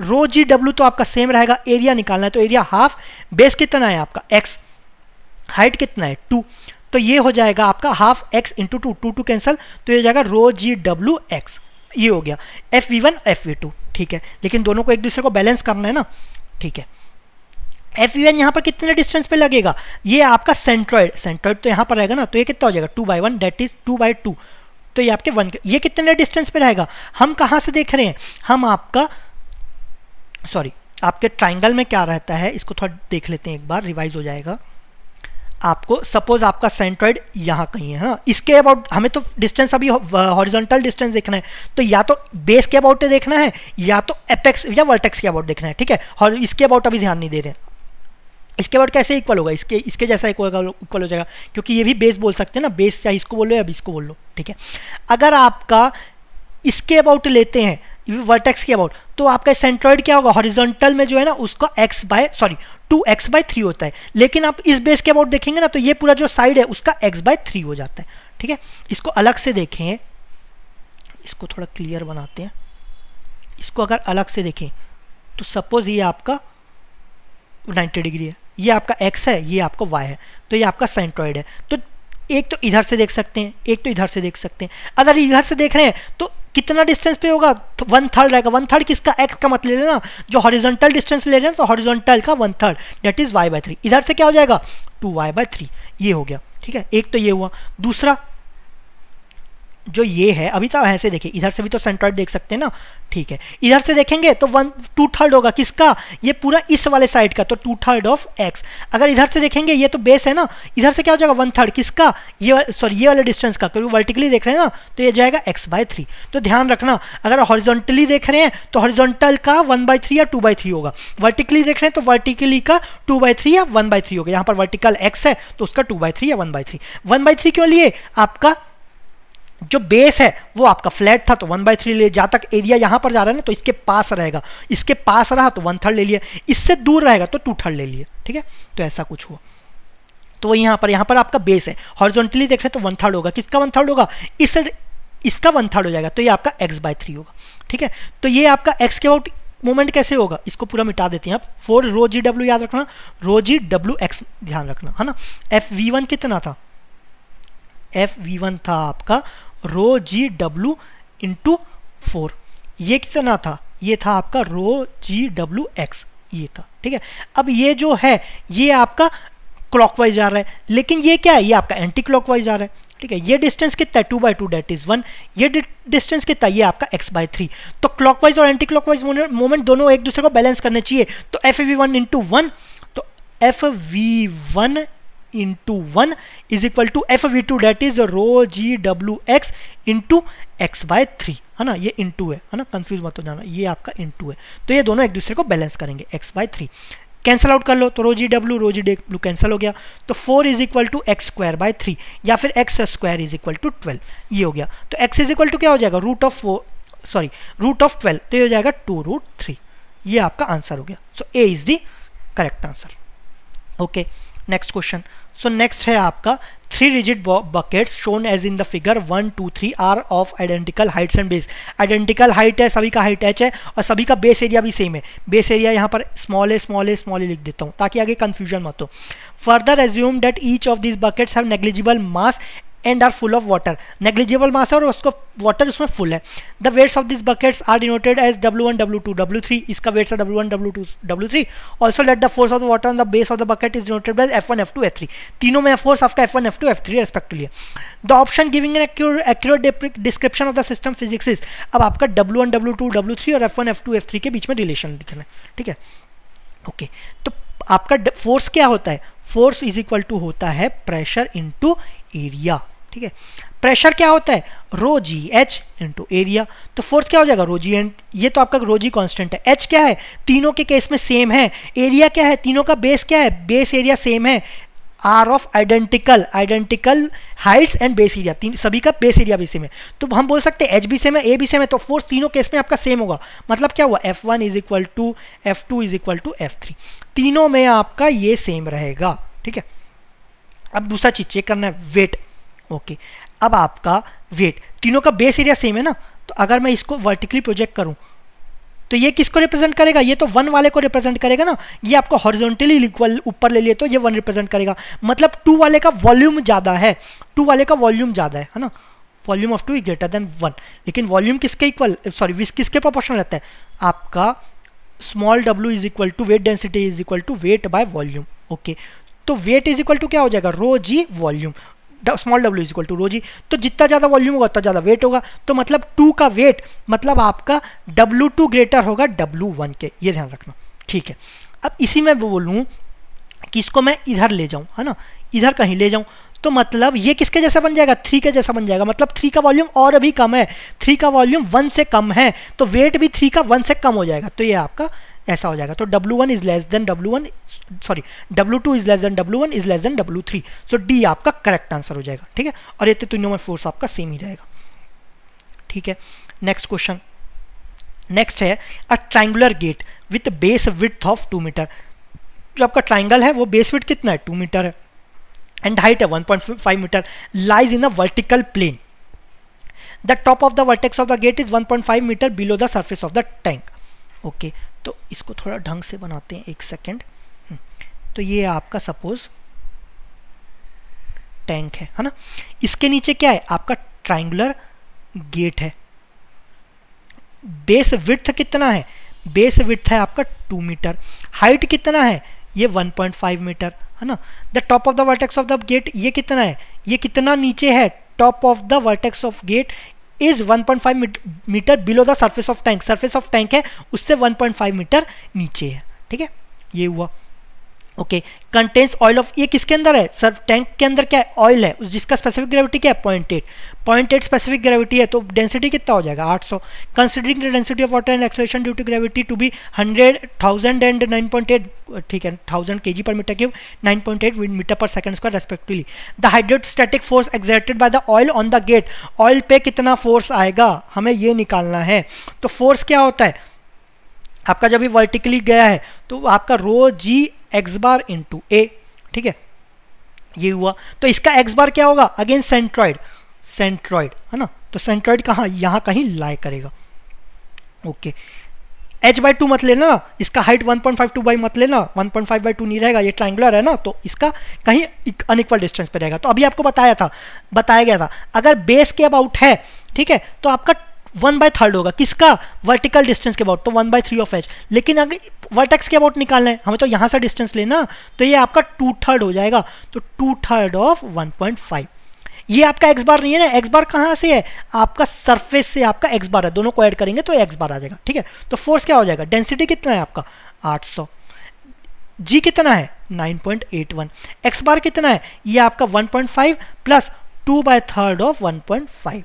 Speaker 1: रो जी डब्ल्यू तो आपका सेम रहेगा एरिया निकालना है तो एरिया हाफ बेस कितना है आपका एक्स हाइट कितना है टू तो ये हो जाएगा आपका half X into two two two cancel तो ये हो जाएगा रो जी डब्ल्यू एक्स ये हो गया F we one F we two ठीक है लेकिन दोनों को एक दूसरे को बैलेंस करना है ना ठीक है एफ वी वन यहाँ पर कितने डिस्टेंस पे लगेगा ये आपका सेंट्रॉइड सेंट्रॉइड तो यहाँ पर रहेगा ना तो ये कितना हो जाएगा two by one that is two by two तो ये आपके वन ये कितने डिस्टेंस पे रहेगा हम कहाँ से देख रहे हैं हम आपका सॉरी आपके ट्राइंगल में क्या रहता है इसको थोड़ा देख लेते हैं एक बार रिवाइज हो जाएगा आपको सपोज आपका सेंट्रॉइड यहाँ कहीं है ना इसके अबाउट हमें तो डिस्टेंस अभी हॉरिजॉन्टल uh, डिस्टेंस देखना है तो या तो बेस के अबाउट देखना है या तो एपेक्स या वर्टेक्स के अबाउट देखना है ठीक है और इसके अबाउट अभी ध्यान नहीं दे रहे इसके बाद कैसे इक्वल होगा इसके इसके जैसा इक्वल हो जाएगा क्योंकि ये भी बेस बोल सकते हैं ना बेस चाहे इसको बोलो या इसको बोल लो ठीक है अगर आपका इसके अबाउट लेते हैं वर्टेक्स के अबाउट तो आपका सेंट्रॉइड क्या होगा हॉरिजॉन्टल में जो है ना उसका x by sorry two x by three होता है लेकिन आप इस बेस के अबाउट देखेंगे ना तो ये पूरा जो साइड है उसका एक्स बाय थ्री हो जाता है ठीक है इसको अलग से देखें इसको थोड़ा क्लियर बनाते हैं इसको अगर अलग से देखें तो सपोज ये आपका 90 डिग्री है ये आपका एक्स है ये आपका वाई है तो ये आपका सेंट्रॉइड है तो एक तो इधर से देख सकते हैं एक तो इधर से देख सकते हैं अगर इधर से देख रहे हैं तो कितना डिस्टेंस पे होगा वन तो थर्ड रहेगा वन थर्ड किसका एक्स का मत ले लेना जो हॉरिजॉन्टल डिस्टेंस ले हैं तो हॉरिजॉन्टल का one third that is y by three इधर से क्या हो जाएगा टू वाई बाय थ्री ये हो गया ठीक है एक तो ये हुआ दूसरा जो ये है अभी तो ऐसे देखिए इधर से भी तो सेंट्रॉइड देख सकते हैं ना ठीक है इधर से देखेंगे तो वन टू थर्ड होगा किसका ये पूरा इस वाले साइड का तो टू थर्ड ऑफ एक्स अगर इधर से देखेंगे ये तो बेस है ना इधर से क्या हो जाएगा वन थर्ड किसका ये सॉरी ये वाले डिस्टेंस का क्योंकि वर्टिकली देख रहे हैं ना तो ये जाएगा एक्स बाय थ्री तो ध्यान रखना अगर हॉरिजोंटली देख रहे हैं तो हॉरिजोंटल का वन बाय थ्री या टू बाय थ्री होगा वर्टिकली देख रहे हैं तो वर्टिकली का टू बाय थ्री या वन बाय थ्री होगा यहाँ पर वर्टिकल एक्स है तो उसका टू बाय थ्री या one by three one by three क्यों लिए आपका जो बेस है वो आपका फ्लैट था तो वन बाई थ्री ले जहाँ तक एरिया यहाँ पर जा रहा है ना तो इसके पास रहेगा इसके पास रहा तो वन थर्ड ले लिया इससे दूर रहेगा तो टू थर्ड ले लिया ठीक है तो ऐसा कुछ हुआ तो वही यहाँ पर यहाँ पर आपका बेस है हॉरिजॉन्टली देख रहे तो वन थर्ड होगा किसका वन थर्ड होगा इस इसका वन थर्ड हो जाएगा तो ये आपका एक्स बाय थ्री होगा ठीक है तो ये आपका एक्स के अबाउट मोमेंट कैसे होगा इसको पूरा मिटा देते हैं आप फोर रो जी डब्ल्यू याद रखना रो जी डब्ल्यू एक्स ध्यान रखना है ना एफ वी वन कितना था एफ वी वन था आपका रो जी डब्लू इंटू फोर ये कितना था ये था आपका रो जी डब्लू एक्स ये था ठीक है अब ये जो है ये आपका क्लॉकवाइज आ रहा है लेकिन ये क्या है ये आपका एंटी क्लॉकवाइज आ रहा है ठीक है ये डिस्टेंस कितना है two by two that is one ये डिस्टेंस कितना ये आपका एक्स बाई थ्री तो क्लॉकवाइज और एंटी क्लॉकवाइज मोमेंट दोनों एक दूसरे को बैलेंस करने चाहिए तो f we one into one तो f we one into one is equal to f we two that is rho जी डब्ल्यू x into x by three है ना ये इंटू है है ना कंफ्यूज मत हो जाना ये आपका इंटू है तो ये दोनों एक दूसरे को बैलेंस करेंगे x by three cancel out कर लो तो रो जी डब्ल्यू रो जी डब्ल्यू कैंसिल हो गया तो four is equal to x square by three या फिर x square is equal to twelve ये हो गया तो एक्स इज इक्वल टू क्या हो जाएगा root of four sorry root of twelve तो ये हो जाएगा टू रूट थ्री ये आपका आंसर हो गया so A is the correct answer okay next question so so next है आपका three rigid buckets shown as in the figure one two three are of identical heights and base identical height है सभी का हाइट एच है और सभी का बेस एरिया भी सेम है बेस एरिया यहाँ पर स्मॉल है स्मॉल है स्मॉल लिख देता हूँ ताकि आगे कन्फ्यूजन मत हो further assume date each of this buckets have negligible mass and are full of water negligible mass है और उसको वाटर उसमें फुल है the weights of this buckets are denoted as W one W two W three इसका weights W one W two W three also let the force of the water on the base of the bucket is denoted by F one F two F three तीनों में फोर्स आपका F one F two F three respectively the option giving an accurate description of the system physics is अब आपका W one W two W three और F one F two F three के बीच में रिलेशन दिखाना है ठीक है ओके तो आपका फोर्स क्या होता है फोर्स इज इक्वल टू होता है प्रेशर टू एरिया ठीक है प्रेशर क्या होता है रो जी एच इंटू एरिया तो फोर्स क्या हो जाएगा रो जी एंड ये तो आपका रो जी कॉन्स्टेंट है एच क्या है तीनों के केस में सेम है एरिया क्या है तीनों का बेस क्या है बेस एरिया सेम है are of identical identical heights and base area तीन सभी का बेस एरिया भी सेम है तो हम बोल सकते हैं एच भी सेम है ए भी सेम है तो फोर्स तीनों केस में आपका सेम होगा मतलब क्या हुआ f one is equal to f two is equal to F three तीनों में आपका ये सेम रहेगा ठीक है अब दूसरा चीज़ चेक करना है वेट ओके अब आपका वेट तीनों का बेस एरिया सेम है ना तो अगर मैं इसको वर्टिकली प्रोजेक्ट करूँ तो ये किसको रिप्रेजेंट करेगा ये तो वन वाले को रिप्रेजेंट करेगा ना ये आपको हॉरिजॉन्टली इक्वल ऊपर ले लिए तो ये वन रिप्रेजेंट करेगा मतलब टू वाले का वॉल्यूम ज़्यादा है टू वाले का वॉल्यूम ज़्यादा है है ना volume of two is greater than one लेकिन वॉल्यूम किसके इक्वल सॉरी विस किसके प्रोपोर्शनल रहता है आपका small W is equal to weight density is equal to weight by volume okay तो वेट इज इक्वल टू क्या हो जाएगा rho g volume small W is equal to rho g तो जितना ज़्यादा वॉल्यूम होगा उतना ज़्यादा वेट होगा तो मतलब टू का वेट मतलब आपका डब्ल्यू टू ग्रेटर होगा डब्ल्यू वन के ये ध्यान रखना ठीक है अब इसी में बोलूँ कि इसको मैं इधर ले जाऊँ है ना इधर कहीं ले जाऊँ तो मतलब ये किसके जैसा बन जाएगा थ्री के जैसा बन जाएगा मतलब थ्री का वॉल्यूम और भी कम है थ्री का वॉल्यूम वन से कम है तो वेट भी थ्री का वन से कम हो जाएगा तो ये आपका ऐसा हो जाएगा तो W1 one is less than W one sorry W two is less than W one is less than W three so D आपका करेक्ट आंसर हो जाएगा ठीक है और ये तीनों में फोर्स आपका सेम ही रहेगा ठीक है नेक्स्ट क्वेश्चन नेक्स्ट है a triangular gate with base width of two meter जो आपका ट्राइंगल है वो बेस विथ कितना है टू मीटर है एंड हाइट है 1.5 meter lies in a vertical plane the top of the vertex of the gate is 1.5 meter below the surface of the tank okay तो इसको थोड़ा ढंग से बनाते हैं एक सेकेंड हम्म, तो ये आपका सपोज टैंक है है ना इसके नीचे क्या है आपका ट्राइंगुलर गेट है बेस विथ कितना है बेस विथ है आपका टू मीटर हाइट कितना है ये 1.5 मीटर है ना the top of the vertex of the gate ये कितना है ये कितना नीचे है top of the vertex of gate is 1.5 meter below the surface of tank surface of tank है उससे 1.5 मीटर नीचे है ठीक है ये हुआ ओके कंटेंस ऑयल ऑफ ये किसके अंदर है सर टैंक के अंदर क्या है ऑयल है जिसका स्पेसिफिक ग्रेविटी क्या है point eight point eight specific gravity है तो डेंसिटी कितना हो जाएगा 800 सौ considering the density of water and acceleration due to gravity to be hundred thousand and nine point eight ठीक है थाउजेंड के जी per meter cube nine point eight meter पर second square respectively the hydrostatic force exerted by the oil on the gate oil पे कितना फोर्स आएगा हमें ये निकालना है तो फोर्स क्या होता है आपका जब ये वर्टिकली गया है तो आपका rho g x bar into ए ठीक है ये हुआ तो इसका एक्स बार क्या होगा अगेन सेंट्रॉइड सेंट्रॉइड है ना तो सेंट्रॉइड कहाँ यहाँ कहीं लाए करेगा ओके एच बाई टू मत लेना ना इसका height 1.52 point five two by मत लेना 1.5 पॉइंट फाइव बाई टू नहीं रहेगा ये ट्राइंगुलर है ना तो इसका कहीं अनइक्वल डिस्टेंस पे रहेगा तो अभी आपको बताया था बताया गया था अगर बेस के अबाउट है ठीक है तो आपका वन बाय थर्ड होगा किसका वर्टिकल डिस्टेंस के अबाउट तो one by three of h लेकिन अगर वर्टेक्स के अबाउट निकालना है हमें तो यहाँ से डिस्टेंस लेना तो ये आपका टू थर्ड हो जाएगा तो two third of one point five ये आपका एक्स बार नहीं है ना एक्स बार कहाँ से है आपका सरफेस से आपका एक्स बार है दोनों को ऐड करेंगे तो एक्स बार आ जाएगा ठीक है तो फोर्स क्या हो जाएगा डेंसिटी कितना है आपका 800 जी कितना है 9.81 एक्स बार कितना है ये आपका 1.5 plus two by third of 1.5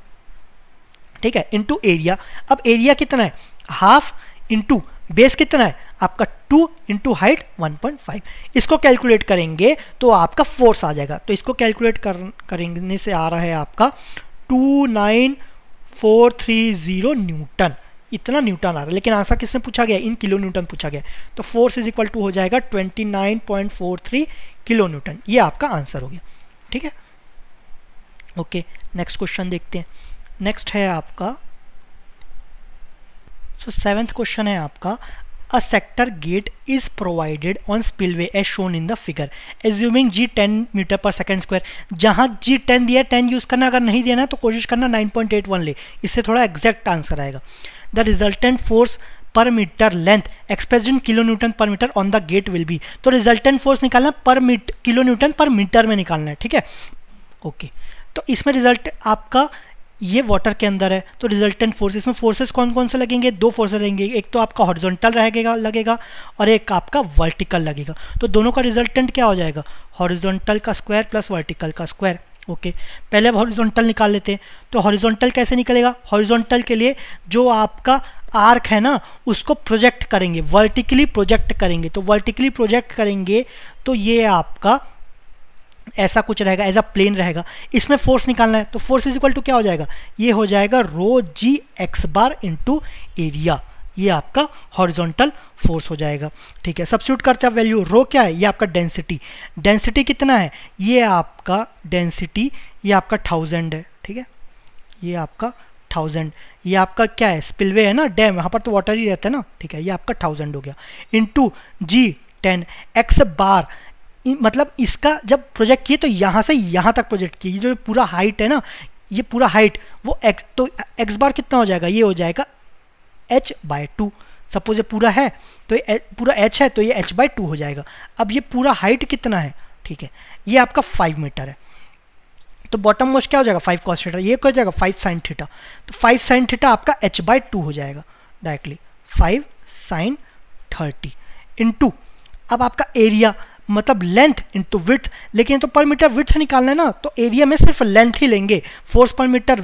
Speaker 1: ठीक है इंटू एरिया अब एरिया कितना है हाफ इंटू बेस कितना है आपका टू इंटू हाइट 1.5 इसको कैलकुलेट करेंगे तो आपका फोर्स आ जाएगा तो इसको कैलकुलेट कर करेंगे से आ रहा है आपका two nine four three zero newton इतना न्यूटन आ रहा है लेकिन आंसर किसने पूछा गया इन किलो न्यूटन पूछा गया तो फोर्स इज इक्वल टू हो जाएगा twenty nine point four three kilo newton ये आपका आंसर हो गया ठीक है ओके नेक्स्ट क्वेश्चन देखते हैं नेक्स्ट है आपका सो सेवेंथ क्वेश्चन है आपका a sector gate is provided on spillway as shown in the figure assuming g ten meter per second square जहां जी टेन दिया टेन यूज़ करना अगर नहीं देना तो कोशिश करना नाइन पॉइंट एट वन ले इससे थोड़ा एग्जैक्ट आंसर आएगा the resultant force per meter length express in kilo newton पर meter on the gate will be तो रिजल्टेंट फोर्स निकालना पर मीट किलो न्यूटन पर मीटर में निकालना है ठीक है ओके okay. तो इसमें रिजल्ट आपका ये वाटर के अंदर है तो रिजल्टेंट फोर्स इसमें फोर्सेस कौन कौन से लगेंगे दो फोर्सेस लगेंगे एक तो आपका हॉरिजॉन्टल रहेगा लगेगा और एक आपका वर्टिकल लगेगा तो दोनों का रिजल्टेंट क्या हो जाएगा हॉरिजॉन्टल का स्क्वायर प्लस वर्टिकल का स्क्वायर ओके पहले अब हॉरिजॉन्टल निकाल लेते हैं तो हॉरिजॉन्टल कैसे निकलेगा हॉरिजॉन्टल के लिए जो आपका आर्क है ना उसको प्रोजेक्ट करेंगे वर्टिकली प्रोजेक्ट करेंगे तो वर्टिकली प्रोजेक्ट करेंगे तो ये आपका ऐसा कुछ रहेगा एज अ प्लेन रहेगा इसमें फोर्स निकालना है तो फोर्स इज इक्वल टू क्या हो जाएगा ये हो जाएगा rho g x bar into area ये आपका हॉरिजॉन्टल फोर्स हो जाएगा ठीक है सब्सिट्यूट करते हैं वैल्यू रो क्या है ये आपका डेंसिटी डेंसिटी कितना है ये आपका डेंसिटी ये आपका थाउजेंड है ठीक है ये आपका थाउजेंड ये आपका क्या है स्पिलवे है ना डैम यहाँ पर तो वाटर ही रहता है ना ठीक है ये आपका थाउजेंड हो गया into g ten x bar मतलब इसका जब प्रोजेक्ट किए तो यहाँ से यहाँ तक प्रोजेक्ट किए जो पूरा हाइट है ना ये पूरा हाइट वो एक्स तो एक्स बार कितना हो जाएगा ये हो जाएगा एच बाय टू सपोज ये पूरा है तो ये पूरा एच है तो ये एच बाय टू हो जाएगा अब ये पूरा हाइट कितना है ठीक है ये आपका फाइव मीटर है तो बॉटम मोस्ट क्या हो जाएगा फाइव कॉस थीटा ये क्या हो जाएगा फाइव साइन थीटा तो फाइव साइन थीटा आपका एच बाय टू हो जाएगा directly five sine thirty into two अब आपका एरिया मतलब लेंथ इंटू विथ लेकिन तो पर मीटर विथ निकालना है ना तो एरिया में सिर्फ लेंथ ही लेंगे force per metre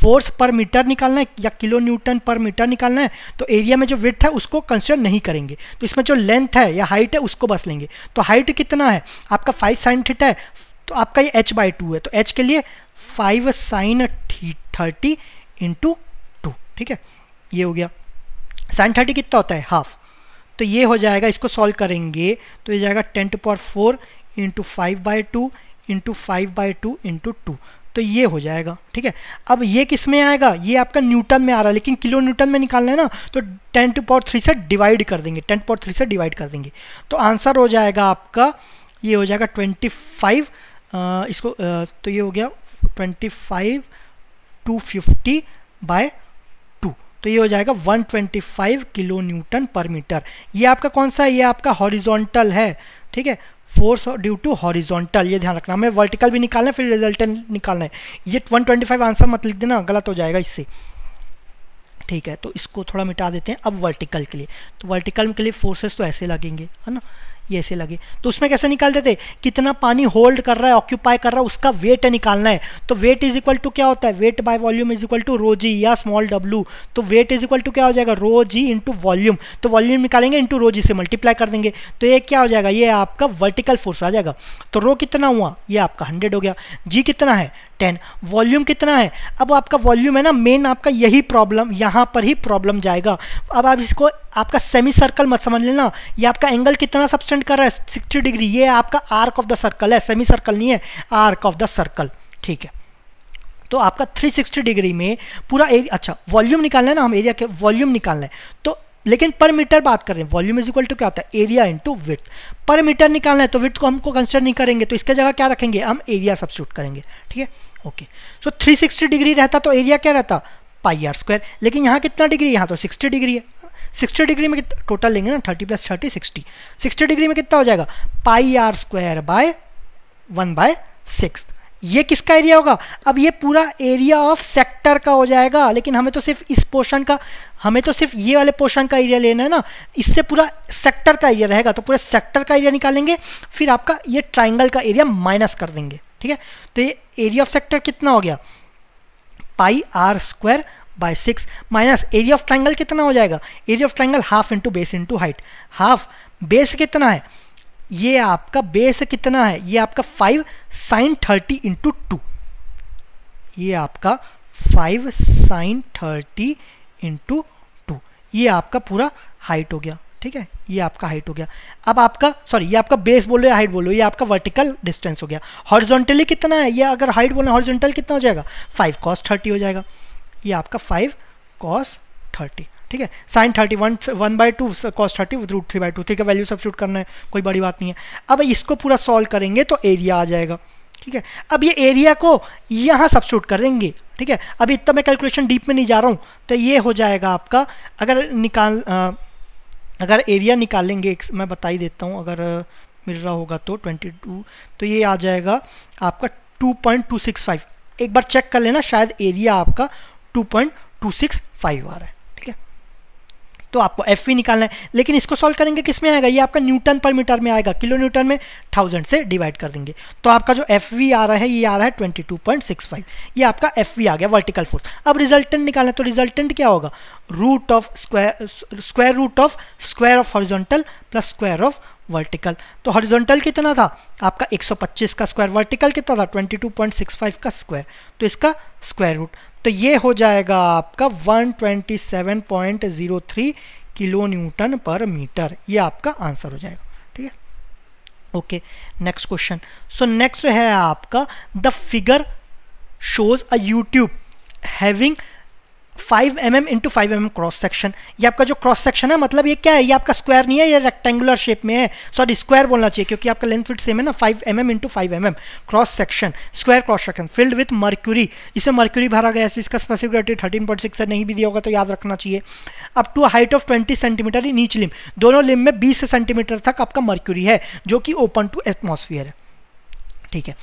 Speaker 1: force per meter निकालना है या किलो न्यूटन पर मीटर निकालना है तो एरिया में जो विथ है उसको कंसिडर नहीं करेंगे तो इसमें जो लेंथ है या हाइट है उसको बस लेंगे तो हाइट कितना है आपका फाइव साइन थीटा है तो आपका ये एच बाई टू है तो एच के लिए five sine thirty into two ठीक है ये हो गया साइन थर्टी कितना होता है हाफ तो ये हो जाएगा इसको सॉल्व करेंगे तो ये जाएगा ten to power four into five by two into five by two into two तो ये हो जाएगा ठीक है अब ये किस में आएगा ये आपका न्यूटन में आ रहा है लेकिन किलो न्यूटन में निकालना है ना तो टेन टू पावर थ्री से डिवाइड कर देंगे टेन पावर थ्री से डिवाइड कर देंगे तो आंसर हो जाएगा आपका ये हो जाएगा ट्वेंटी फाइव इसको आ, तो ये हो गया twenty five two fifty by तो ये हो जाएगा 125 किलो न्यूटन पर मीटर ये आपका कौन सा है ये आपका हॉरिजॉन्टल है ठीक है फोर्स ड्यू टू हॉरिजॉन्टल ये ध्यान रखना हमें वर्टिकल भी निकालना है फिर रिजल्टेंट निकालना है ये 125 आंसर मत लिख देना गलत हो जाएगा इससे ठीक है तो इसको थोड़ा मिटा देते हैं अब वर्टिकल के लिए तो वर्टिकल के लिए फोर्सेस तो ऐसे लगेंगे है ना ये ऐसे लगे तो उसमें कैसे निकालते थे कितना पानी होल्ड कर रहा है ऑक्यूपाई कर रहा है उसका वेट निकालना है तो वेट इज इक्वल टू क्या होता है weight by volume is equal to rho g या स्मॉल डब्ल्यू तो वेट इज इक्वल टू क्या हो जाएगा रो जी इंटू वॉल्यूम तो वॉल्यूम निकालेंगे इंटू रो जी से मल्टीप्लाई कर देंगे तो ये क्या हो जाएगा ये आपका वर्टिकल फोर्स आ जाएगा तो रो कितना हुआ ये आपका हंड्रेड हो गया जी कितना है टेन वॉल्यूम कितना है अब आपका वॉल्यूम है ना मेन आपका यही प्रॉब्लम यहाँ पर ही प्रॉब्लम जाएगा अब आप इसको आपका सेमी सर्कल मत समझ लेना ये आपका एंगल कितना सब्सटेंट कर रहा है सिक्सटी डिग्री ये आपका आर्क ऑफ द सर्कल है सेमी सर्कल नहीं है आर्क ऑफ द सर्कल ठीक है तो आपका 360 डिग्री में पूरा एरिया अच्छा वॉल्यूम निकालना है ना हम एरिया के वॉल्यूम निकालना है तो लेकिन पर मीटर बात कर रहे हैं वॉल्यूम इज इक्वल टू क्या होता है area into width per meter निकालना है तो विथ को हमको कंसिडर नहीं करेंगे तो इसके जगह क्या रखेंगे हम एरिया सब्सिट्यूट करेंगे ठीक है ओके सो 360 डिग्री रहता तो एरिया क्या रहता पाई आर स्क्वायर लेकिन यहाँ कितना डिग्री यहाँ तो 60 डिग्री है 60 डिग्री में कितना टोटल लेंगे ना 30 प्लस 30 सिक्सटी सिक्सटी डिग्री में कितना हो जाएगा pi r square by one by six ये किसका एरिया होगा अब ये पूरा एरिया ऑफ सेक्टर का हो जाएगा लेकिन हमें तो सिर्फ इस पोर्शन का हमें तो सिर्फ ये वाले पोर्शन का एरिया लेना है ना इससे पूरा सेक्टर का एरिया रहेगा तो पूरे सेक्टर का एरिया निकालेंगे फिर आपका ये ट्राइंगल का एरिया माइनस कर देंगे ठीक है तो ये एरिया ऑफ सेक्टर कितना हो गया pi r square by six minus area of triangle कितना हो जाएगा area of triangle half into base into height half base कितना है ये आपका बेस कितना है ये आपका five sine thirty into two ये आपका five sine thirty into two ये आपका पूरा हाइट हो गया ठीक है ये आपका हाइट हो गया अब आपका सॉरी ये आपका बेस बोलो या हाइट बोलो ये आपका वर्टिकल डिस्टेंस हो गया हॉरिजॉन्टली कितना है ये अगर हाइट बोलना हॉरिजॉन्टल कितना हो जाएगा फाइव कॉस थर्टी हो जाएगा ये आपका फाइव कॉस थर्टी ठीक है sine thirty one one by two cos thirty root three by two ठीक है वैल्यू सब्सिट्यूट करना है कोई बड़ी बात नहीं है अब इसको पूरा सॉल्व करेंगे तो एरिया आ जाएगा ठीक है अब ये एरिया को यहाँ सब्सिट्यूट करेंगे ठीक है अब इतना मैं कैलकुलेशन डीप में नहीं जा रहा हूँ तो ये हो जाएगा आपका अगर निकाल आ, अगर एरिया निकालेंगे मैं बता ही देता हूँ अगर मिल रहा होगा तो 22 तो ये आ जाएगा आपका 2.265 एक बार चेक कर लेना शायद एरिया आपका 2.265 आ रहा है तो आपको एफ वी निकालना है लेकिन इसको सॉल्व करेंगे किस में आएगा ये आपका न्यूटन पर मीटर में आएगा किलो न्यूटन में थाउजेंड से डिवाइड कर देंगे तो आपका जो एफ वी आ रहा है ये आ रहा है twenty two point six five ये आपका एफ वी आ गया वर्टिकल फोर्स अब रिजल्टेंट निकालना है तो रिजल्टेंट क्या होगा root of square square root of square of horizontal plus square of vertical तो हॉरिजॉन्टल कितना था आपका 125 का स्क्वायर वर्टिकल कितना था 22.65 का स्क्वायर तो इसका स्क्वायर रूट तो ये हो जाएगा आपका 127.03 किलो न्यूटन पर मीटर ये आपका आंसर हो जाएगा ठीक है okay next question so next है आपका the figure shows a U tube having five M M into five m cross section ये आपका जो क्रॉस सेक्शन है मतलब ये क्या है ये आपका स्क्वायर नहीं है ये रेक्टेंगुलर शेप में है सॉरी स्क्वायर बोलना चाहिए क्योंकि आपका लेंथ फिट सेम है ना five M M into five M M cross section square cross section filled with mercury इसमें मर्क्यूरी भरा गया इसका स्पेसिफिक थर्टीन पॉइंट सिक्स नहीं भी दिया होगा तो याद रखना चाहिए up to height of twenty centimetre in each limb दोनों लिम में बीस सेंटीमीटर तक आपका मर्क्यूरी है जो कि ओपन टू एटमोसफियर है ठीक है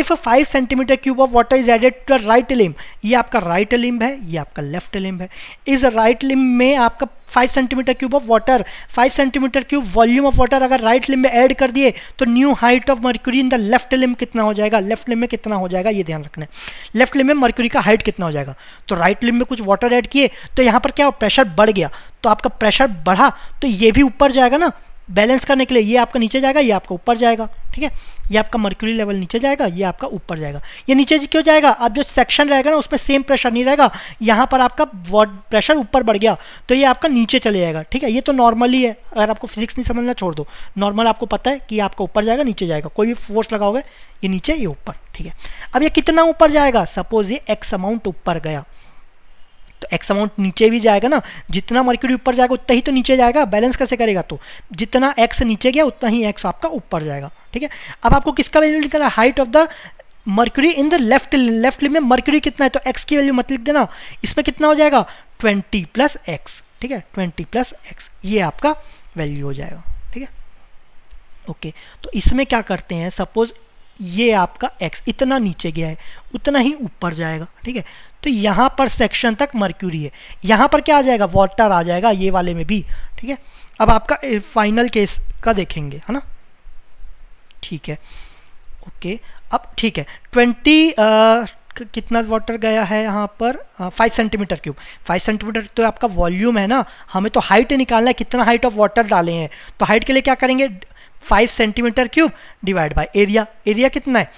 Speaker 1: if five centimetre cube of water is added to the right limb ये आपका राइट लिम्ब है ये आपका लेफ्ट लिम्ब है इस राइट लिम्ब में आपका five centimetre cube of water five centimetre cube volume of water अगर राइट लिम्ब में एड कर दिए तो new height of mercury in the left limb कितना हो जाएगा लेफ्ट लिम्ब में कितना हो जाएगा ये ध्यान रखना है लेफ्ट लिम्ब में मर्क्यूरी का हाइट कितना हो जाएगा तो राइट लिम्ब में कुछ वाटर एड किए तो यहाँ पर क्या प्रेशर बढ़ गया तो आपका प्रेशर बढ़ा तो ये भी ऊपर जाएगा ना बैलेंस करने के लिए ये आपका नीचे जाएगा ये आपका ऊपर जाएगा ठीक है ये आपका मर्क्यूरी लेवल नीचे जाएगा ये आपका ऊपर जाएगा ये नीचे क्यों जाएगा अब जो सेक्शन रहेगा ना उसमें सेम प्रेशर नहीं रहेगा यहाँ पर आपका प्रेशर ऊपर बढ़ गया तो ये आपका नीचे चले जाएगा ठीक है ये तो नॉर्मली है अगर आपको फिजिक्स नहीं समझना छोड़ दो नॉर्मल आपको पता है कि आपका ऊपर जाएगा नीचे जाएगा कोई भी फोर्स लगाओगे ये नीचे ये ऊपर ठीक है अब ये कितना ऊपर जाएगा सपोज ये एक्स अमाउंट ऊपर गया तो एक्स अमाउंट नीचे भी जाएगा ना जितना मर्क्यूरी ऊपर जाएगा उतना ही तो नीचे जाएगा बैलेंस कैसे करेगा तो जितना एक्स नीचे गया उतना ही एक्स आपका ऊपर जाएगा ठीक है अब आपको किसका वैल्यू निकाला height of the mercury in the left left limb में मर्क्यूरी कितना है तो एक्स की वैल्यू मत लिख देना इसमें कितना हो जाएगा ट्वेंटी प्लस एक्स ठीक है ट्वेंटी प्लस एक्स ये आपका वैल्यू हो जाएगा ठीक है ओके तो इसमें क्या करते हैं सपोज ये आपका एक्स इतना नीचे गया है उतना ही ऊपर जाएगा ठीक है तो यहाँ पर सेक्शन तक मर्क्यूरी है यहाँ पर क्या आ जाएगा वाटर आ जाएगा ये वाले में भी ठीक है अब आपका फाइनल केस का देखेंगे है ना ठीक है ओके अब ठीक है ट्वेंटी कितना वाटर गया है यहाँ पर five centimetre cube five centimetre तो आपका वॉल्यूम है ना हमें तो हाइट निकालना है कितना हाइट ऑफ वाटर डाले हैं तो हाइट के लिए क्या करेंगे five centimetre cube divide by area area कितना है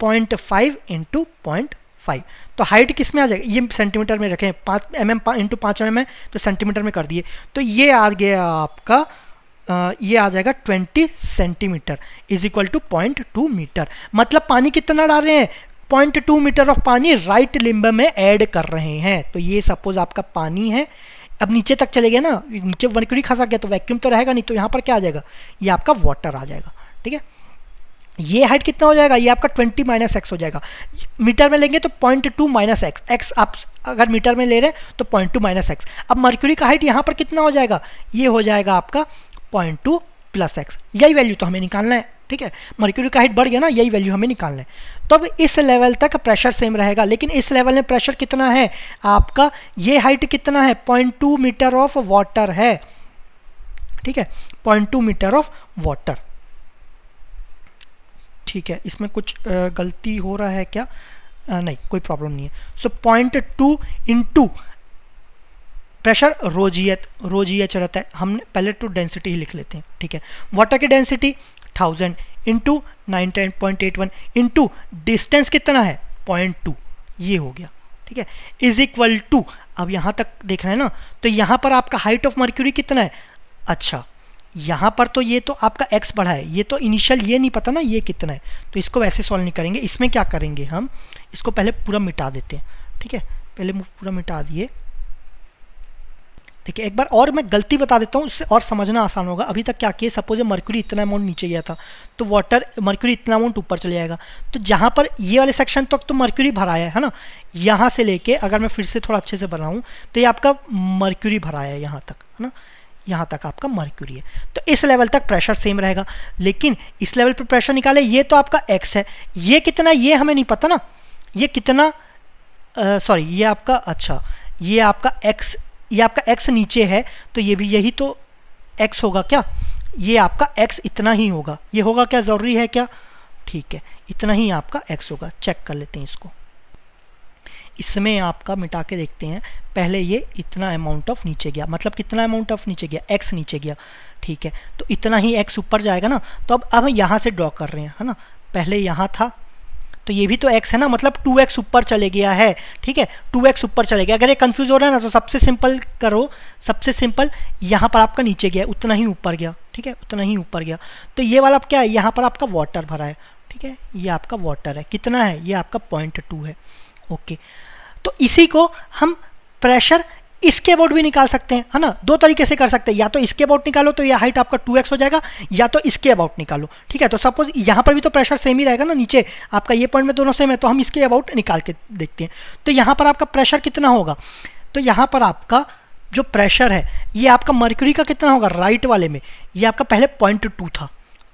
Speaker 1: point five into point five तो हाइट किस में आ जाएगा ये सेंटीमीटर में रखें पाँच एम एम इंटू पाँच एम है तो सेंटीमीटर में कर दिए तो ये आ गया आपका आ, ये आ जाएगा twenty centimetre is equal to point two metre मतलब पानी कितना डाल रहे हैं पॉइंट टू मीटर ऑफ पानी राइट लिम्ब में ऐड कर रहे हैं तो ये सपोज आपका पानी है अब नीचे तक चले गए ना नीचे वनकड़ी खसा गया तो वैक्यूम तो रहेगा नहीं तो यहाँ पर क्या आ जाएगा ये आपका वाटर आ जाएगा ठीक है ये हाइट कितना हो जाएगा ये आपका ट्वेंटी माइनस एक्स हो जाएगा मीटर में लेंगे तो point two minus X X आप अगर मीटर में ले रहे हैं तो पॉइंट टू माइनस एक्स अब मर्क्यूरी का हाइट यहाँ पर कितना हो जाएगा ये हो जाएगा आपका पॉइंट टू प्लस एक्स यही वैल्यू तो हमें निकालना है ठीक है मर्क्यूरी का हाइट बढ़ गया ना यही वैल्यू हमें निकालना है तब तो इस लेवल तक प्रेशर सेम रहेगा लेकिन इस लेवल में प्रेशर कितना है आपका ये हाइट कितना है point two metre of water है ठीक है point two metre of water ठीक है इसमें कुछ गलती हो रहा है क्या नहीं कोई प्रॉब्लम नहीं है so point two into pressure रोजियत रोजियत रहता है हमने पहले टू तो डेंसिटी ही लिख लेते हैं ठीक है वाटर की density thousand into ten point eight one into distance कितना है पॉइंट टू ये हो गया ठीक है इज इक्वल टू अब यहाँ तक देख रहे हैं ना तो यहाँ पर आपका हाइट ऑफ मर्क्यूरी कितना है अच्छा यहाँ पर तो ये तो आपका एक्स बढ़ा है ये तो इनिशियल ये नहीं पता ना ये कितना है तो इसको वैसे सॉल्व नहीं करेंगे इसमें क्या करेंगे हम इसको पहले पूरा मिटा देते हैं ठीक है पहले पूरा मिटा दिए ठीक है एक बार और मैं गलती बता देता हूँ उससे और समझना आसान होगा अभी तक क्या किया सपोज मर्क्यूरी इतना अमाउंट नीचे गया था तो वाटर मर्क्यूरी इतना अमाउंट ऊपर चले जाएगा तो जहाँ पर ये वाले सेक्शन तक तो, तो मर्क्यूरी भराया है ना यहाँ से लेके अगर मैं फिर से थोड़ा अच्छे से बनाऊँ तो ये आपका मर्क्यूरी भराया है यहाँ तक है ना यहाँ तक आपका मर्क्यूरी है तो इस लेवल तक प्रेशर सेम रहेगा लेकिन इस लेवल पर प्रेशर निकाले ये तो आपका एक्स है ये कितना ये हमें नहीं पता ना ये कितना सॉरी ये आपका अच्छा ये आपका एक्स ये आपका एक्स नीचे है तो ये भी यही तो एक्स होगा क्या ये आपका एक्स इतना ही होगा ये होगा क्या ज़रूरी है क्या ठीक है इतना ही आपका एक्स होगा चेक कर लेते हैं इसको इसमें आपका मिटा के देखते हैं पहले ये इतना अमाउंट ऑफ नीचे गया मतलब कितना अमाउंट ऑफ नीचे गया एक्स नीचे गया ठीक है तो इतना ही एक्स ऊपर जाएगा ना तो अब अब यहाँ से ड्रॉ कर रहे हैं है ना पहले यहाँ था तो ये भी तो x है ना मतलब 2x ऊपर चले गया है ठीक है 2x ऊपर चले गया अगर ये कंफ्यूज हो रहा है ना तो सबसे सिंपल करो सबसे सिंपल यहाँ पर आपका नीचे गया उतना ही ऊपर गया ठीक है उतना ही ऊपर गया तो ये वाला क्या है यहाँ पर आपका वाटर भरा है ठीक है ये आपका वाटर है कितना है ये आपका पॉइंट टू है ओके तो इसी को हम प्रेशर इसके अबाउट भी निकाल सकते हैं है ना दो तरीके से कर सकते हैं या तो इसके अबाउट निकालो तो यह हाइट आपका 2x हो जाएगा या तो इसके अबाउट निकालो ठीक है तो सपोज यहाँ पर भी तो प्रेशर सेम ही रहेगा ना नीचे आपका ये पॉइंट में दोनों सेम है तो हम इसके अबाउट निकाल के देखते हैं तो यहां पर आपका प्रेशर कितना होगा तो यहां पर आपका जो प्रेशर है ये आपका मर्क्यूरी का कितना होगा राइट वाले में ये आपका पहले पॉइंट टू था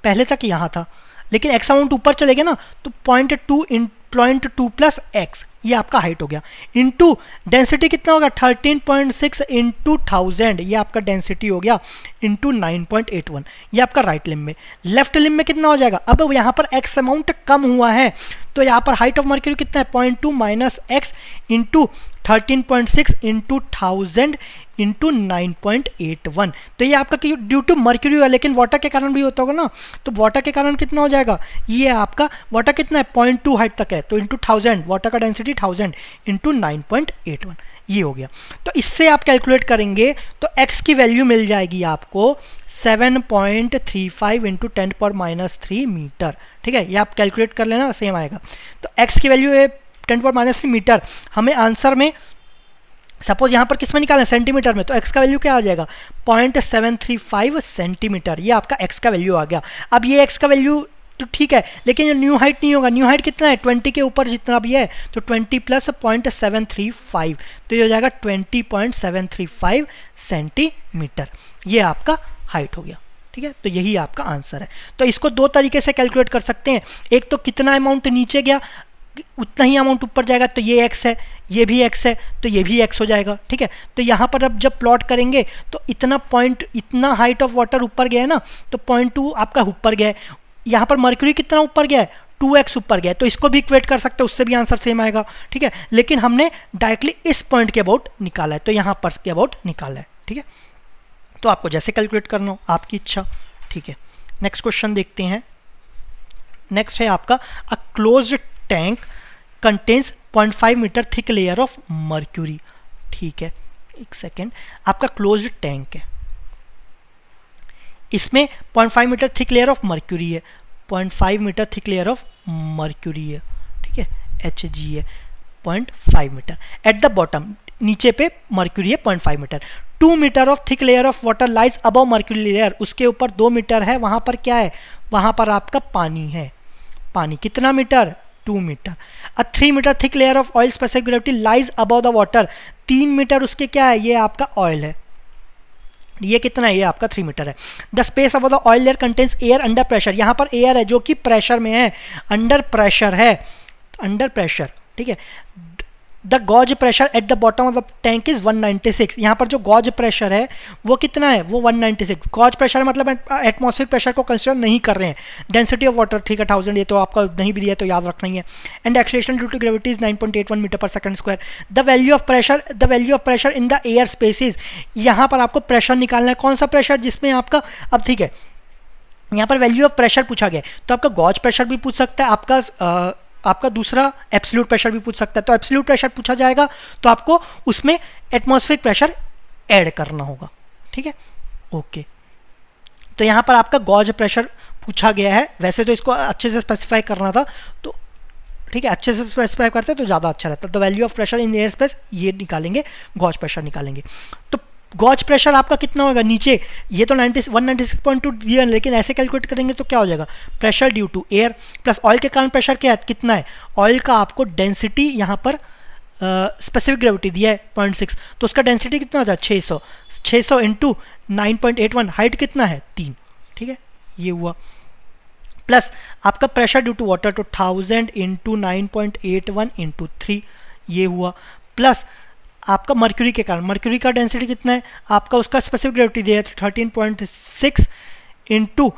Speaker 1: पहले तक यहाँ था लेकिन एक्स अमाउंट ऊपर चले गए ना तो point two in point two plus X ये आपका हाइट हो गया इंटू डेंसिटी कितना होगा 13.6 पॉइंट सिक्स इंटू थाउजेंड यह आपका डेंसिटी हो गया into nine point eight one ये आपका राइट लिम में लेफ्ट लिम में कितना हो जाएगा अब यहाँ पर एक्स अमाउंट कम हुआ है तो यहाँ पर हाइट ऑफ मर्क्यूरी कितना है point two minus X into thirteen point six into thousand into nine point eight one तो ये आपका ड्यू टू मर्क्यूरी है लेकिन वाटर के कारण भी होता होगा ना तो वाटर के कारण कितना हो जाएगा ये आपका वाटर कितना है पॉइंट टू हाइट तक है तो इंटू थाउजेंड वाटर का density thousand into nine point eight one ये हो गया तो इससे आप कैलकुलेट करेंगे तो x की वैल्यू मिल जाएगी आपको 7.35 point three five into ten पर माइनस थ्री मीटर ठीक है ये आप कैलकुलेट कर लेना सेम आएगा तो x की वैल्यू है टेन पर माइनस थ्री मीटर हमें आंसर में सपोज यहाँ पर किसमें निकालना सेंटीमीटर में तो एक्स का वैल्यू क्या आ जाएगा point seven three five centimetre ये आपका एक्स का वैल्यू आ गया अब ये एक्स का वैल्यू तो ठीक है लेकिन जो न्यू हाइट नहीं होगा न्यू हाइट कितना है ट्वेंटी के ऊपर जितना भी है तो twenty plus point seven three five तो ये हो जाएगा twenty point seven three five centimetre ये आपका हाइट हो गया ठीक है तो यही आपका आंसर है तो इसको दो तरीके से कैलकुलेट कर सकते हैं एक तो कितना अमाउंट नीचे गया उतना ही अमाउंट ऊपर जाएगा तो ये एक्स है ये भी एक्स है तो ये भी एक्स हो जाएगा ठीक है तो यहाँ पर अब जब प्लॉट करेंगे तो इतना पॉइंट इतना हाइट ऑफ वाटर ऊपर गया है ना तो पॉइंट टू आपका ऊपर गया है यहाँ पर मर्क्यूरी कितना ऊपर गया है टू एक्स ऊपर गया है तो इसको भी इक्वेट कर सकते हैं उससे भी आंसर सेम आएगा ठीक है लेकिन हमने डायरेक्टली इस पॉइंट के अबाउट निकाला है तो यहाँ पर के अबाउट निकाला है ठीक है तो आपको जैसे कैलकुलेट करना हो आपकी इच्छा ठीक है नेक्स्ट क्वेश्चन देखते हैं नेक्स्ट है आपका a closed tank contains 0.5 metre thick layer of mercury ठीक है एक सेकेंड आपका क्लोज टैंक है इसमें 0.5 metre thick layer of mercury है 0.5 metre thick layer of mercury है ठीक है एच जी है 0.5 मीटर एट द बॉटम नीचे पे मर्क्यूरी है 0.5 metre two metre of thick layer of water lies above mercury layer उसके ऊपर दो मीटर है वहां पर क्या है वहां पर आपका पानी है पानी कितना metre two metre a three metre thick layer of oil specific gravity lies above the water तीन मीटर उसके क्या है ये आपका ऑयल है ये कितना है ये आपका थ्री मीटर है the space above the oil layer contains air under pressure यहाँ पर एयर है जो कि प्रेशर में है अंडर प्रेशर है अंडर प्रेशर ठीक है the gauge pressure at the bottom of the tank is 196 यहाँ पर जो गॉज प्रेशर है वो कितना है वो 196 गॉज प्रेशर मतलब एटमॉस्फेयर प्रेशर को कंसिडर नहीं कर रहे हैं डेंसिटी ऑफ वाटर ठीक है थाउजेंड ये तो आपका नहीं भी दिया तो याद रखना ही है and acceleration due to gravity is 9.81 metre पर second square the value of pressure the value of pressure in the air spaces यहाँ पर आपको प्रेशर निकालना है कौन सा प्रेशर जिसमें आपका अब ठीक है यहाँ पर वैल्यू ऑफ प्रेशर पूछा गया तो आपका गॉज प्रेशर भी पूछ सकता है आपका आपका दूसरा एप्सल्यूट प्रेशर भी पूछ सकता है तो एप्सल्यूट प्रेशर पूछा जाएगा तो आपको उसमें एटमॉस्फेरिक प्रेशर ऐड करना होगा ठीक है ओके तो यहाँ पर आपका गॉज प्रेशर पूछा गया है वैसे तो इसको अच्छे से स्पेसिफाई करना था तो ठीक है अच्छे से स्पेसिफाई करते हैं तो ज़्यादा अच्छा रहता है तो value of pressure in air space ये निकालेंगे गॉज प्रेशर निकालेंगे तो गॉज प्रेशर आपका कितना होगा नीचे ये तो ninety one ninety six point two लेकिन ऐसे कैलकुलेट करेंगे तो क्या हो जाएगा pressure due to air plus oil के कारण प्रेशर क्या है कितना है ऑयल का आपको डेंसिटी यहाँ पर स्पेसिफिक uh, ग्रेविटी दिया है पॉइंट सिक्स तो उसका डेंसिटी कितना होता है छः सौ छः सौ into nine point eight one height कितना है तीन ठीक है ये हुआ प्लस आपका pressure due to water two thousand into nine point eight one into three ये हुआ प्लस आपका मर्क्यूरी के कारण मर्क्यूरी का डेंसिटी कितना है आपका उसका स्पेसिफिक ग्रेविटी दिया है तो thirteen point six into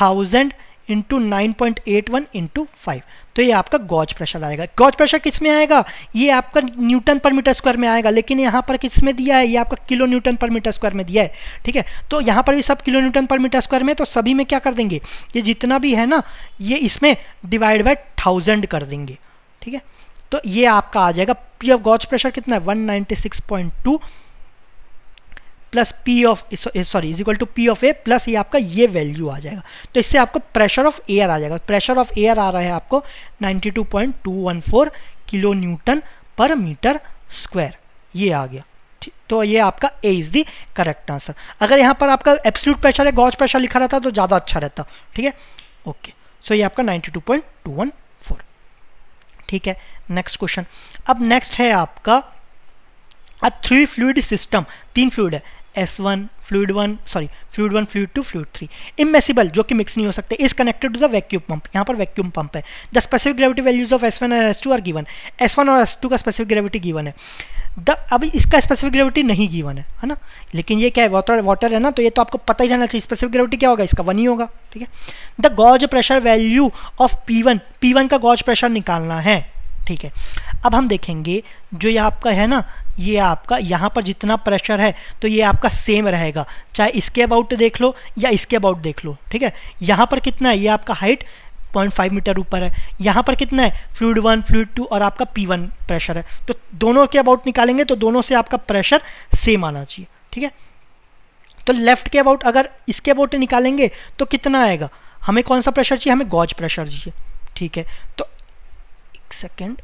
Speaker 1: thousand into nine point eight one into five तो ये आपका गॉज प्रेशर आएगा गॉज प्रेशर किस में आएगा ये आपका न्यूटन पर मीटर स्क्वायर में आएगा लेकिन यहाँ पर किस में दिया है ये आपका किलो न्यूटन पर मीटर स्क्वायर में दिया है ठीक है तो यहाँ पर भी सब किलो न्यूटन पर मीटर स्क्वायर में तो सभी में क्या कर देंगे ये जितना भी है ना ये इसमें डिवाइड बाय थाउजेंड कर देंगे ठीक है तो ये आपका आ जाएगा पी ऑफ गॉज प्रेशर कितना है 196.2 plus P of sorry is equal to P of A plus ये आपका ये वैल्यू आ जाएगा तो इससे आपको प्रेशर ऑफ एयर आ जाएगा प्रेशर ऑफ एयर आ रहा है आपको 92.214 किलो न्यूटन पर मीटर स्क्वायर ये आ गया तो ये आपका A is the correct answer अगर यहाँ पर आपका एब्सोल्यूट प्रेशर है गॉज प्रेशर लिखा रहता तो ज़्यादा अच्छा रहता ठीक है ओके सो ये आपका 92.214 ठीक है नेक्स्ट क्वेश्चन अब नेक्स्ट है आपका अ थ्री फ्लूड सिस्टम तीन फ्लूड है S one fluid one sorry fluid one fluid two fluid three immiscible जो कि मिक्स नहीं हो सकते is connected to the vacuum pump यहाँ पर वैक्यूम पंप है the specific gravity values of S one and S two are given S one और एस टू का स्पेसिफिक ग्रेविटी गिवन है द अभी इसका स्पेसिफिक ग्रेविटी नहीं गिवन है है ना लेकिन ये क्या है वाटर वाटर है ना तो ये तो आपको पता ही जाना चाहिए स्पेसिफिक ग्रेविटी क्या होगा इसका वन ही होगा ठीक है the gauge pressure value of P one P one का गॉज प्रेशर निकालना है ठीक है अब हम देखेंगे जो ये आपका है ना ये आपका यहाँ पर जितना प्रेशर है तो ये आपका सेम रहेगा चाहे इसके अबाउट देख लो या इसके अबाउट देख लो ठीक है यहाँ पर कितना है ये आपका हाइट 0.5 मीटर ऊपर है यहाँ पर कितना है फ्लूड वन फ्लूड टू और आपका पी वन प्रेशर है तो दोनों के अबाउट निकालेंगे तो दोनों से आपका प्रेशर सेम आना चाहिए ठीक है तो लेफ्ट के अबाउट अगर इसके अबाउट निकालेंगे तो कितना आएगा हमें कौन सा प्रेशर चाहिए हमें गॉज प्रेशर चाहिए ठीक है तो सेकेंड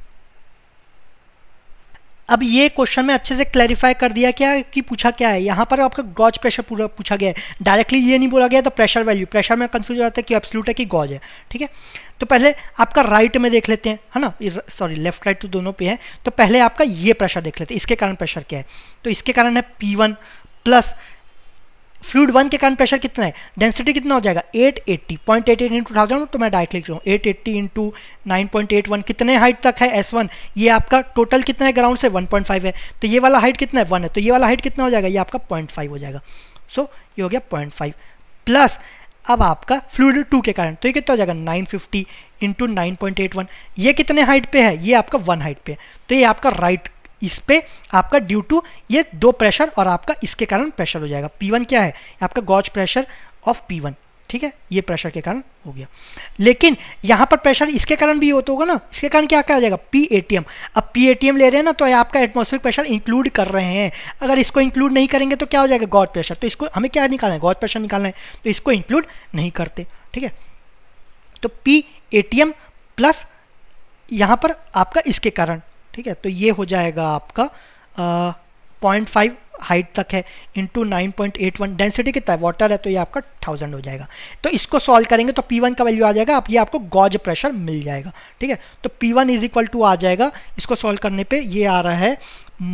Speaker 1: अब ये क्वेश्चन में अच्छे से क्लैरिफाई कर दिया क्या कि पूछा क्या है यहाँ पर आपका गॉज प्रेशर पूरा पूछा गया है डायरेक्टली ये नहीं बोला गया तो प्रेशर वैल्यू प्रेशर में कंफ्यूज हो जाता है कि एब्सोल्यूट है कि गॉज है ठीक है तो पहले आपका राइट में देख लेते हैं है ना सॉरी लेफ्ट राइट तो दोनों पे है तो पहले आपका ये प्रेशर देख लेते हैं इसके कारण प्रेशर क्या है तो इसके कारण है पी प्लस फ्लूड वन के कारण प्रेशर कितना है डेंसिटी कितना हो जाएगा eight eighty point eight eight into thousand तो मैं डायरेक्ट लिख रहा हूँ eight eighty into nine point eight one कितने हाइट तक है एस वन ये आपका टोटल कितना है ग्राउंड से वन पॉइंट फाइव है तो ये वाला हाइट कितना है वन है तो ये वाला हाइट कितना हो जाएगा ये आपका पॉइंट फाइव हो जाएगा सो so, ये हो गया पॉइंट फाइव प्लस अब आपका फ्लूड टू के कारण तो ये कितना हो जाएगा nine fifty into nine point eight one ये कितने हाइट पे है ये आपका वन हाइट पे है तो ये आपका राइट right इस पर आपका ड्यू टू ये दो प्रेशर और आपका इसके कारण प्रेशर हो जाएगा पी वन क्या है आपका gauge pressure of P one ठीक है ये प्रेशर के कारण हो गया लेकिन यहाँ पर प्रेशर इसके कारण भी होता होगा ना इसके कारण क्या आ जाएगा पी एम अब पी एम ले रहे हैं ना तो आपका एटमोसफेयर प्रेशर इंक्लूड कर रहे हैं अगर इसको इंक्लूड नहीं करेंगे तो क्या हो जाएगा गॉड प्रेशर तो इसको हमें क्या निकालना है गॉड प्रेशर निकालना है तो इसको इंक्लूड नहीं करते ठीक है तो P A T M plus यहाँ पर आपका इसके कारण ठीक है तो ये हो जाएगा आपका पॉइंट फाइव हाइट तक है into nine point eight one density कितना है वाटर है तो ये आपका थाउजेंड हो जाएगा तो इसको सॉल्व करेंगे तो पी वन का वैल्यू आ जाएगा आप ये आपको गॉज प्रेशर मिल जाएगा ठीक है तो P one is equal to आ जाएगा इसको सॉल्व करने पे ये आ रहा है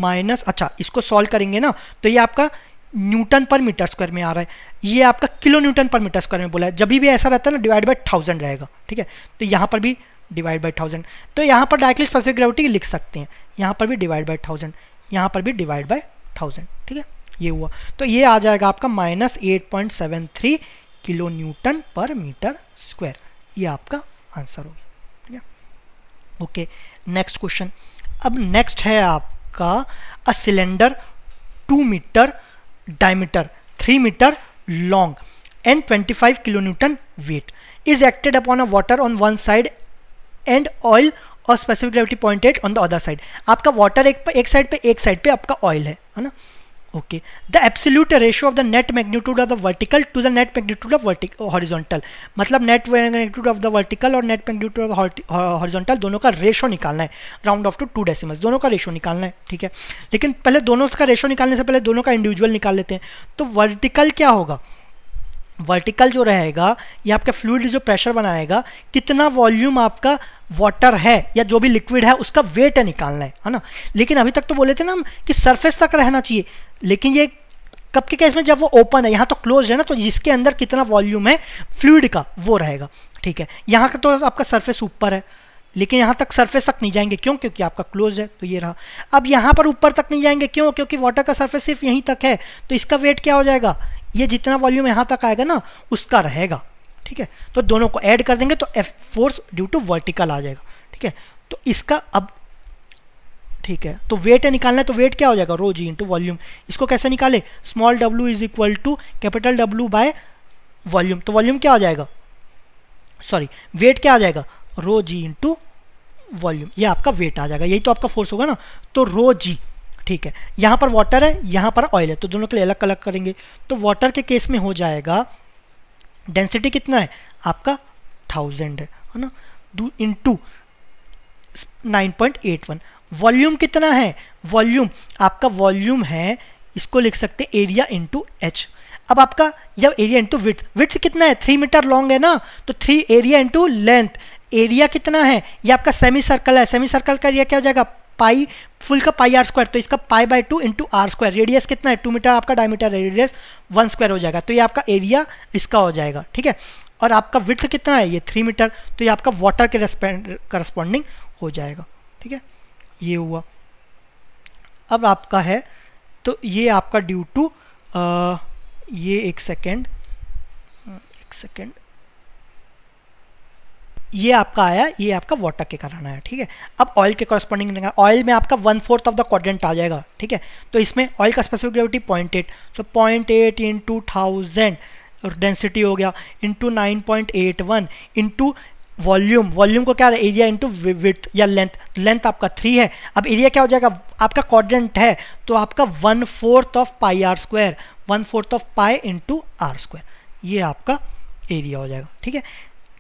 Speaker 1: माइनस अच्छा इसको सॉल्व करेंगे ना तो ये आपका न्यूटन पर मीटर स्क्वायर में आ रहा है ये आपका किलो न्यूटन पर मीटर स्क्वायर में बोला है जब भी ऐसा रहता है ना डिवाइड बाई थाउजेंड रहेगा ठीक है तो यहाँ पर भी डिवाइड बाई थाउजेंड तो यहाँ पर डायरेक्टली स्पेसिफिक ग्रेविटी लिख सकते हैं यहाँ पर भी डिवाइड बाई थाउजेंड यहाँ पर भी डिवाइड बाई थाउजेंड ठीक है ये हुआ तो ये आ जाएगा आपका minus eight point seven three kilo newton पर मीटर स्क्वायर ये आपका आंसर हो गया ठीक है ओके नेक्स्ट क्वेश्चन अब नेक्स्ट है आपका a cylinder two metre diameter three metre long and twenty five kilo newton weight is acted upon a water on one side and oil और specific gravity pointed on the other side आपका वाटर एक एक साइड पे एक साइड पे आपका ऑयल है है ना okay the absolute ratio of the net magnitude of the vertical to the net magnitude of horizontal मतलब net magnitude of the vertical और नेट मैग्नीट्यूड ऑफ हॉरिजॉन्टल दोनों का रेशो निकालना है round off to two decimals दोनों का रेशो निकालना है ठीक है लेकिन पहले दोनों का रेशो निकालने से पहले दोनों का इंडिविजुअल निकाल लेते हैं तो वर्टिकल क्या होगा वर्टिकल जो रहेगा या आपका फ्लूड जो प्रेशर बनाएगा कितना वॉल्यूम आपका वाटर है या जो भी लिक्विड है उसका वेट है निकालना है है ना लेकिन अभी तक तो बोले थे ना हम कि सरफेस तक रहना चाहिए लेकिन ये कब के केस में जब वो ओपन है यहाँ तो क्लोज है ना तो जिसके अंदर कितना वॉल्यूम है फ्लूड का वो रहेगा ठीक है यहाँ का तो आपका सरफेस ऊपर है लेकिन यहाँ तक सरफेस तक नहीं जाएंगे क्यों क्योंकि आपका क्लोज है तो ये रहा अब यहाँ पर ऊपर तक नहीं जाएंगे क्यों क्योंकि वाटर का सरफेस सिर्फ यहीं तक है तो इसका वेट क्या हो जाएगा ये जितना वॉल्यूम यहाँ तक आएगा ना उसका रहेगा ठीक है तो दोनों को ऐड कर देंगे तो F force due to vertical आ जाएगा ठीक है तो इसका अब ठीक है तो वेट है निकालना है तो वेट क्या हो जाएगा रो जी इंटू वॉल्यूम इसको कैसे निकाले small W is equal to capital W by volume तो वॉल्यूम क्या हो जाएगा सॉरी वेट क्या आ जाएगा रो जी इंटू वॉल्यूम ये आपका वेट आ जाएगा यही तो आपका फोर्स होगा ना तो रो जी ठीक है यहाँ पर वाटर है यहाँ पर ऑयल है तो दोनों के लिए अलग अलग करेंगे तो वाटर के केस में हो जाएगा डेंसिटी कितना है आपका थाउजेंड है है ना इन टू वॉल्यूम कितना है वॉल्यूम आपका वॉल्यूम है इसको लिख सकते एरिया इंटू एच अब आपका या एरिया इंटू विथ विथ कितना है थ्री मीटर लॉन्ग है ना तो three area into length area कितना है ये आपका सेमी सर्कल है सेमी सर्कल का एरिया क्या हो जाएगा पाई फुल का पाई आर स्क्वायर तो इसका pi by two into are square radius कितना है टू मीटर आपका डायमीटर है रेडियस वन स्क्वायर हो जाएगा तो ये आपका एरिया इसका हो जाएगा ठीक है और आपका विथ कितना है ये थ्री मीटर तो ये आपका वाटर के करस्पॉन्डिंग हो जाएगा ठीक है ये हुआ अब आपका है तो ये आपका ड्यू टू ये एक सेकेंड एक सेकेंड ये आपका आया ये आपका वाटर के कारण आया ठीक है अब ऑयल के कॉरस्पॉन्डिंग ऑयल में आपका one fourth of the quadrant आ जाएगा ठीक है तो इसमें ऑयल का स्पेसिफिक ग्रेविटी पॉइंट एट तो point eight into thousand density हो गया into nine point eight one into volume volume को क्या एरिया इंटू विथ या लेंथ लेंथ आपका थ्री है अब एरिया क्या हो जाएगा आपका क्वाड्रेंट है तो आपका one fourth of pi r square one fourth of pi into are square ये आपका एरिया हो जाएगा ठीक है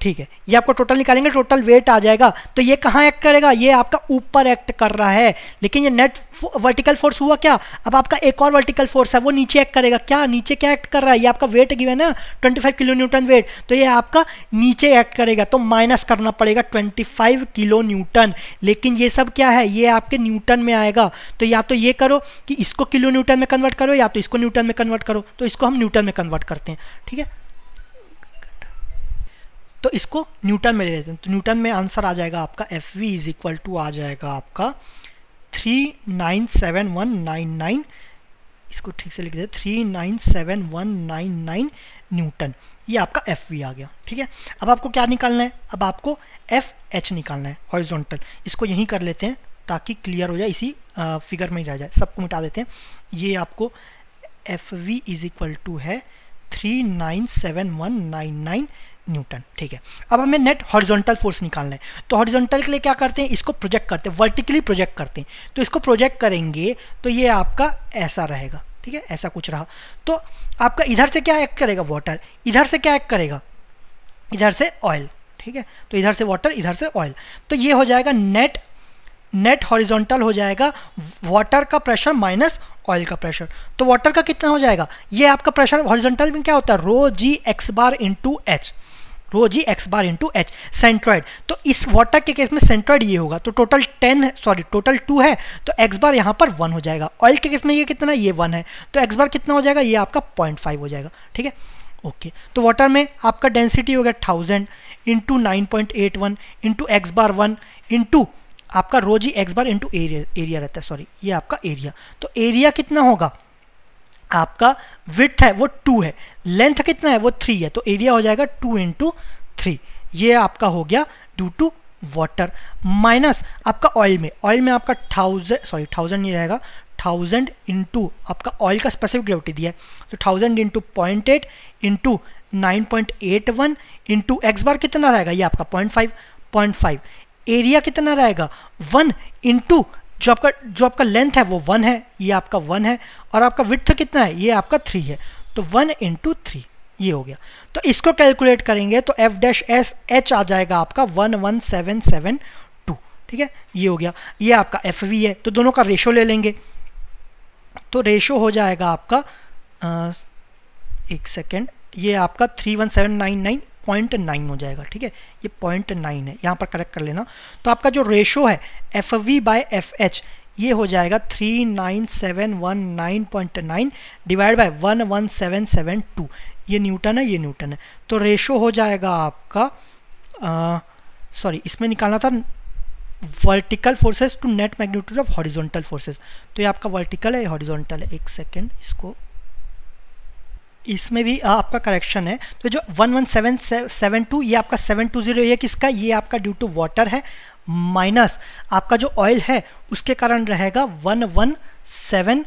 Speaker 1: ठीक है ये आपको टोटल निकालेंगे टोटल वेट आ जाएगा तो ये कहाँ एक्ट करेगा ये आपका ऊपर एक्ट कर रहा है लेकिन ये नेट वर्टिकल फोर्स हुआ क्या अब आपका एक और वर्टिकल फोर्स है वो नीचे एक्ट करेगा क्या नीचे क्या एक्ट कर रहा है ये आपका वेट गिवन है twenty five kilo newton weight तो ये आपका नीचे एक्ट करेगा तो माइनस करना पड़ेगा ट्वेंटी फाइव किलो न्यूटन लेकिन ये सब क्या है ये आपके न्यूटन में आएगा तो या तो ये करो कि इसको किलो न्यूटन में कन्वर्ट करो या तो इसको न्यूटन में कन्वर्ट करो तो इसको हम न्यूटन में कन्वर्ट करते हैं ठीक है तो इसको न्यूटन में ले लेते हैं तो न्यूटन में आंसर आ जाएगा आपका F V is equal to आ जाएगा आपका three nine seven one nine nine इसको ठीक से लिख देते three nine seven one nine nine newton ये आपका एफ वी आ गया ठीक है अब आपको क्या निकालना है अब आपको एफ एच निकालना है हॉरिजॉन्टल इसको यहीं कर लेते हैं ताकि क्लियर हो जाए इसी फिगर में ही रह जाए सबको मिटा देते हैं ये आपको F V is equal to है three nine seven one nine nine newton ठीक है अब हमें नेट हॉरिजॉन्टल फोर्स निकालना है तो हॉरिजॉन्टल के लिए क्या करते हैं इसको प्रोजेक्ट करते हैं वर्टिकली प्रोजेक्ट करते हैं तो इसको प्रोजेक्ट करेंगे तो ये आपका ऐसा रहेगा ठीक है ऐसा कुछ रहा तो आपका इधर से क्या एक्ट करेगा वाटर इधर से क्या एक्ट करेगा इधर से ऑयल ठीक है तो इधर से वाटर इधर से ऑयल तो ये हो जाएगा नेट नेट हॉरिजॉन्टल हो जाएगा वाटर का प्रेशर माइनस ऑयल का प्रेशर तो वाटर का कितना हो जाएगा ये आपका प्रेशर हॉरिजॉन्टल में क्या होता है rho g x bar into h rho g x bar into h centroid तो इस वाटर के केस में सेंट्रॉइड ये होगा तो total ten sorry total two है तो एक्स बार यहाँ पर वन हो जाएगा ऑयल के केस में ये कितना ये वन है तो एक्स बार कितना हो जाएगा ये आपका पॉइंट फाइव हो जाएगा ठीक है ओके तो वाटर में आपका डेंसिटी हो गया thousand into nine point eight one into x bar one into आपका रोज ही x bar into area area रहता है सॉरी ये आपका एरिया तो एरिया कितना होगा आपका विथ है वो टू है लेंथ कितना है वो थ्री है तो एरिया हो जाएगा टू इंटू थ्री ये आपका हो गया ड्यू टू वाटर माइनस आपका ऑयल में ऑयल में आपका थाउजेंड सॉरी थाउजेंड नहीं रहेगा थाउजेंड इंटू आपका ऑयल का स्पेसिफिक ग्रेविटी दिया है तो thousand into point eight into nine point eight one into x bar कितना रहेगा ये आपका point five point five area कितना रहेगा वन इंटू जो आपका जो आपका लेंथ है वो वन है ये आपका वन है और आपका विथ कितना है ये आपका थ्री है तो वन इंटू थ्री ये हो गया तो इसको कैलकुलेट करेंगे तो एफ डैश एस एच आ जाएगा आपका one one seven seven two ठीक है ये हो गया ये आपका एफ वी है तो दोनों का रेशो ले लेंगे तो रेशो हो जाएगा आपका आ, एक सेकेंड ये आपका three one seven nine nine point nine हो जाएगा ठीक है ये पॉइंट नाइन है यहाँ पर करेक्ट कर लेना तो आपका जो रेशो है F V by F H ये हो जाएगा three nine seven one nine point nine divide by one one seven seven two ये न्यूटन है ये न्यूटन है तो रेशो हो जाएगा आपका सॉरी इसमें निकालना था vertical forces to net magnitude of horizontal forces तो ये आपका वर्टिकल है हॉरिजॉन्टल है एक सेकेंड इसको इसमें भी आपका करेक्शन है तो जो one one seven seven two ये आपका सेवन टू जीरो ये किसका ये आपका ड्यू टू वाटर है माइनस आपका जो ऑयल है उसके कारण रहेगा one one seven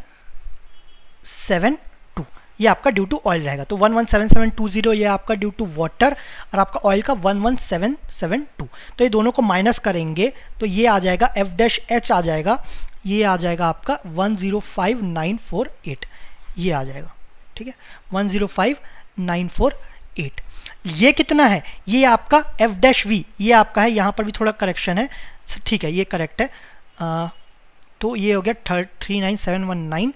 Speaker 1: seven two ये आपका ड्यू टू ऑयल रहेगा तो one one seven seven two zero ये आपका ड्यू टू वाटर और आपका ऑयल का one one seven seven two तो ये दोनों को माइनस करेंगे तो ये आ जाएगा एफ डैश एच आ जाएगा ये आ जाएगा आपका one zero five nine four eight ये आ जाएगा ठीक है one zero five nine four eight ये कितना है ये आपका एफ डैश वी ये आपका है यहाँ पर भी थोड़ा करेक्शन है ठीक है ये करेक्ट है आ, तो ये हो गया third three nine seven one nine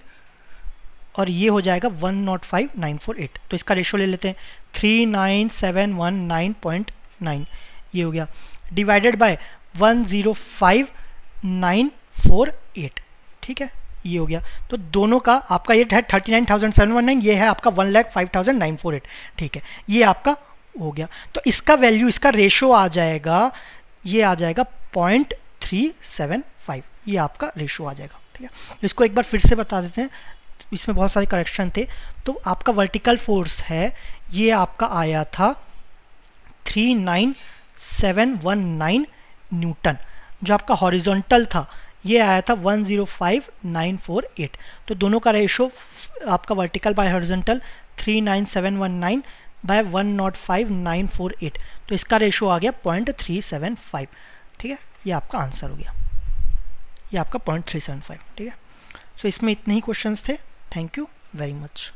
Speaker 1: और ये हो जाएगा one naught five nine four eight तो इसका रेशो ले लेते हैं three nine seven one nine point nine ये हो गया divided by one zero five nine four eight ठीक है ये e हो गया तो दोनों का आपका ये है thirty nine thousand seven one nine ये है आपका one lakh five thousand nine four eight ठीक है ये आपका हो गया तो इसका वैल्यू इसका रेशो आ जाएगा ये आ जाएगा पॉइंट थ्री सेवन फाइव ये आपका रेशो आ जाएगा ठीक है इसको एक बार फिर से बता देते हैं इसमें बहुत सारे करेक्शन थे तो आपका वर्टिकल फोर्स है ये आपका आया था three nine seven one nine newton जो आपका हॉरिजोंटल था ये आया था 105948 तो दोनों का रेशो आपका वर्टिकल बाय हॉरिजेंटल 39719 बाय 105948 तो इसका रेशो आ गया 0.375 ठीक है ये आपका आंसर हो गया ये आपका 0.375 ठीक है सो so, इसमें इतने ही क्वेश्चंस थे थैंक यू वेरी मच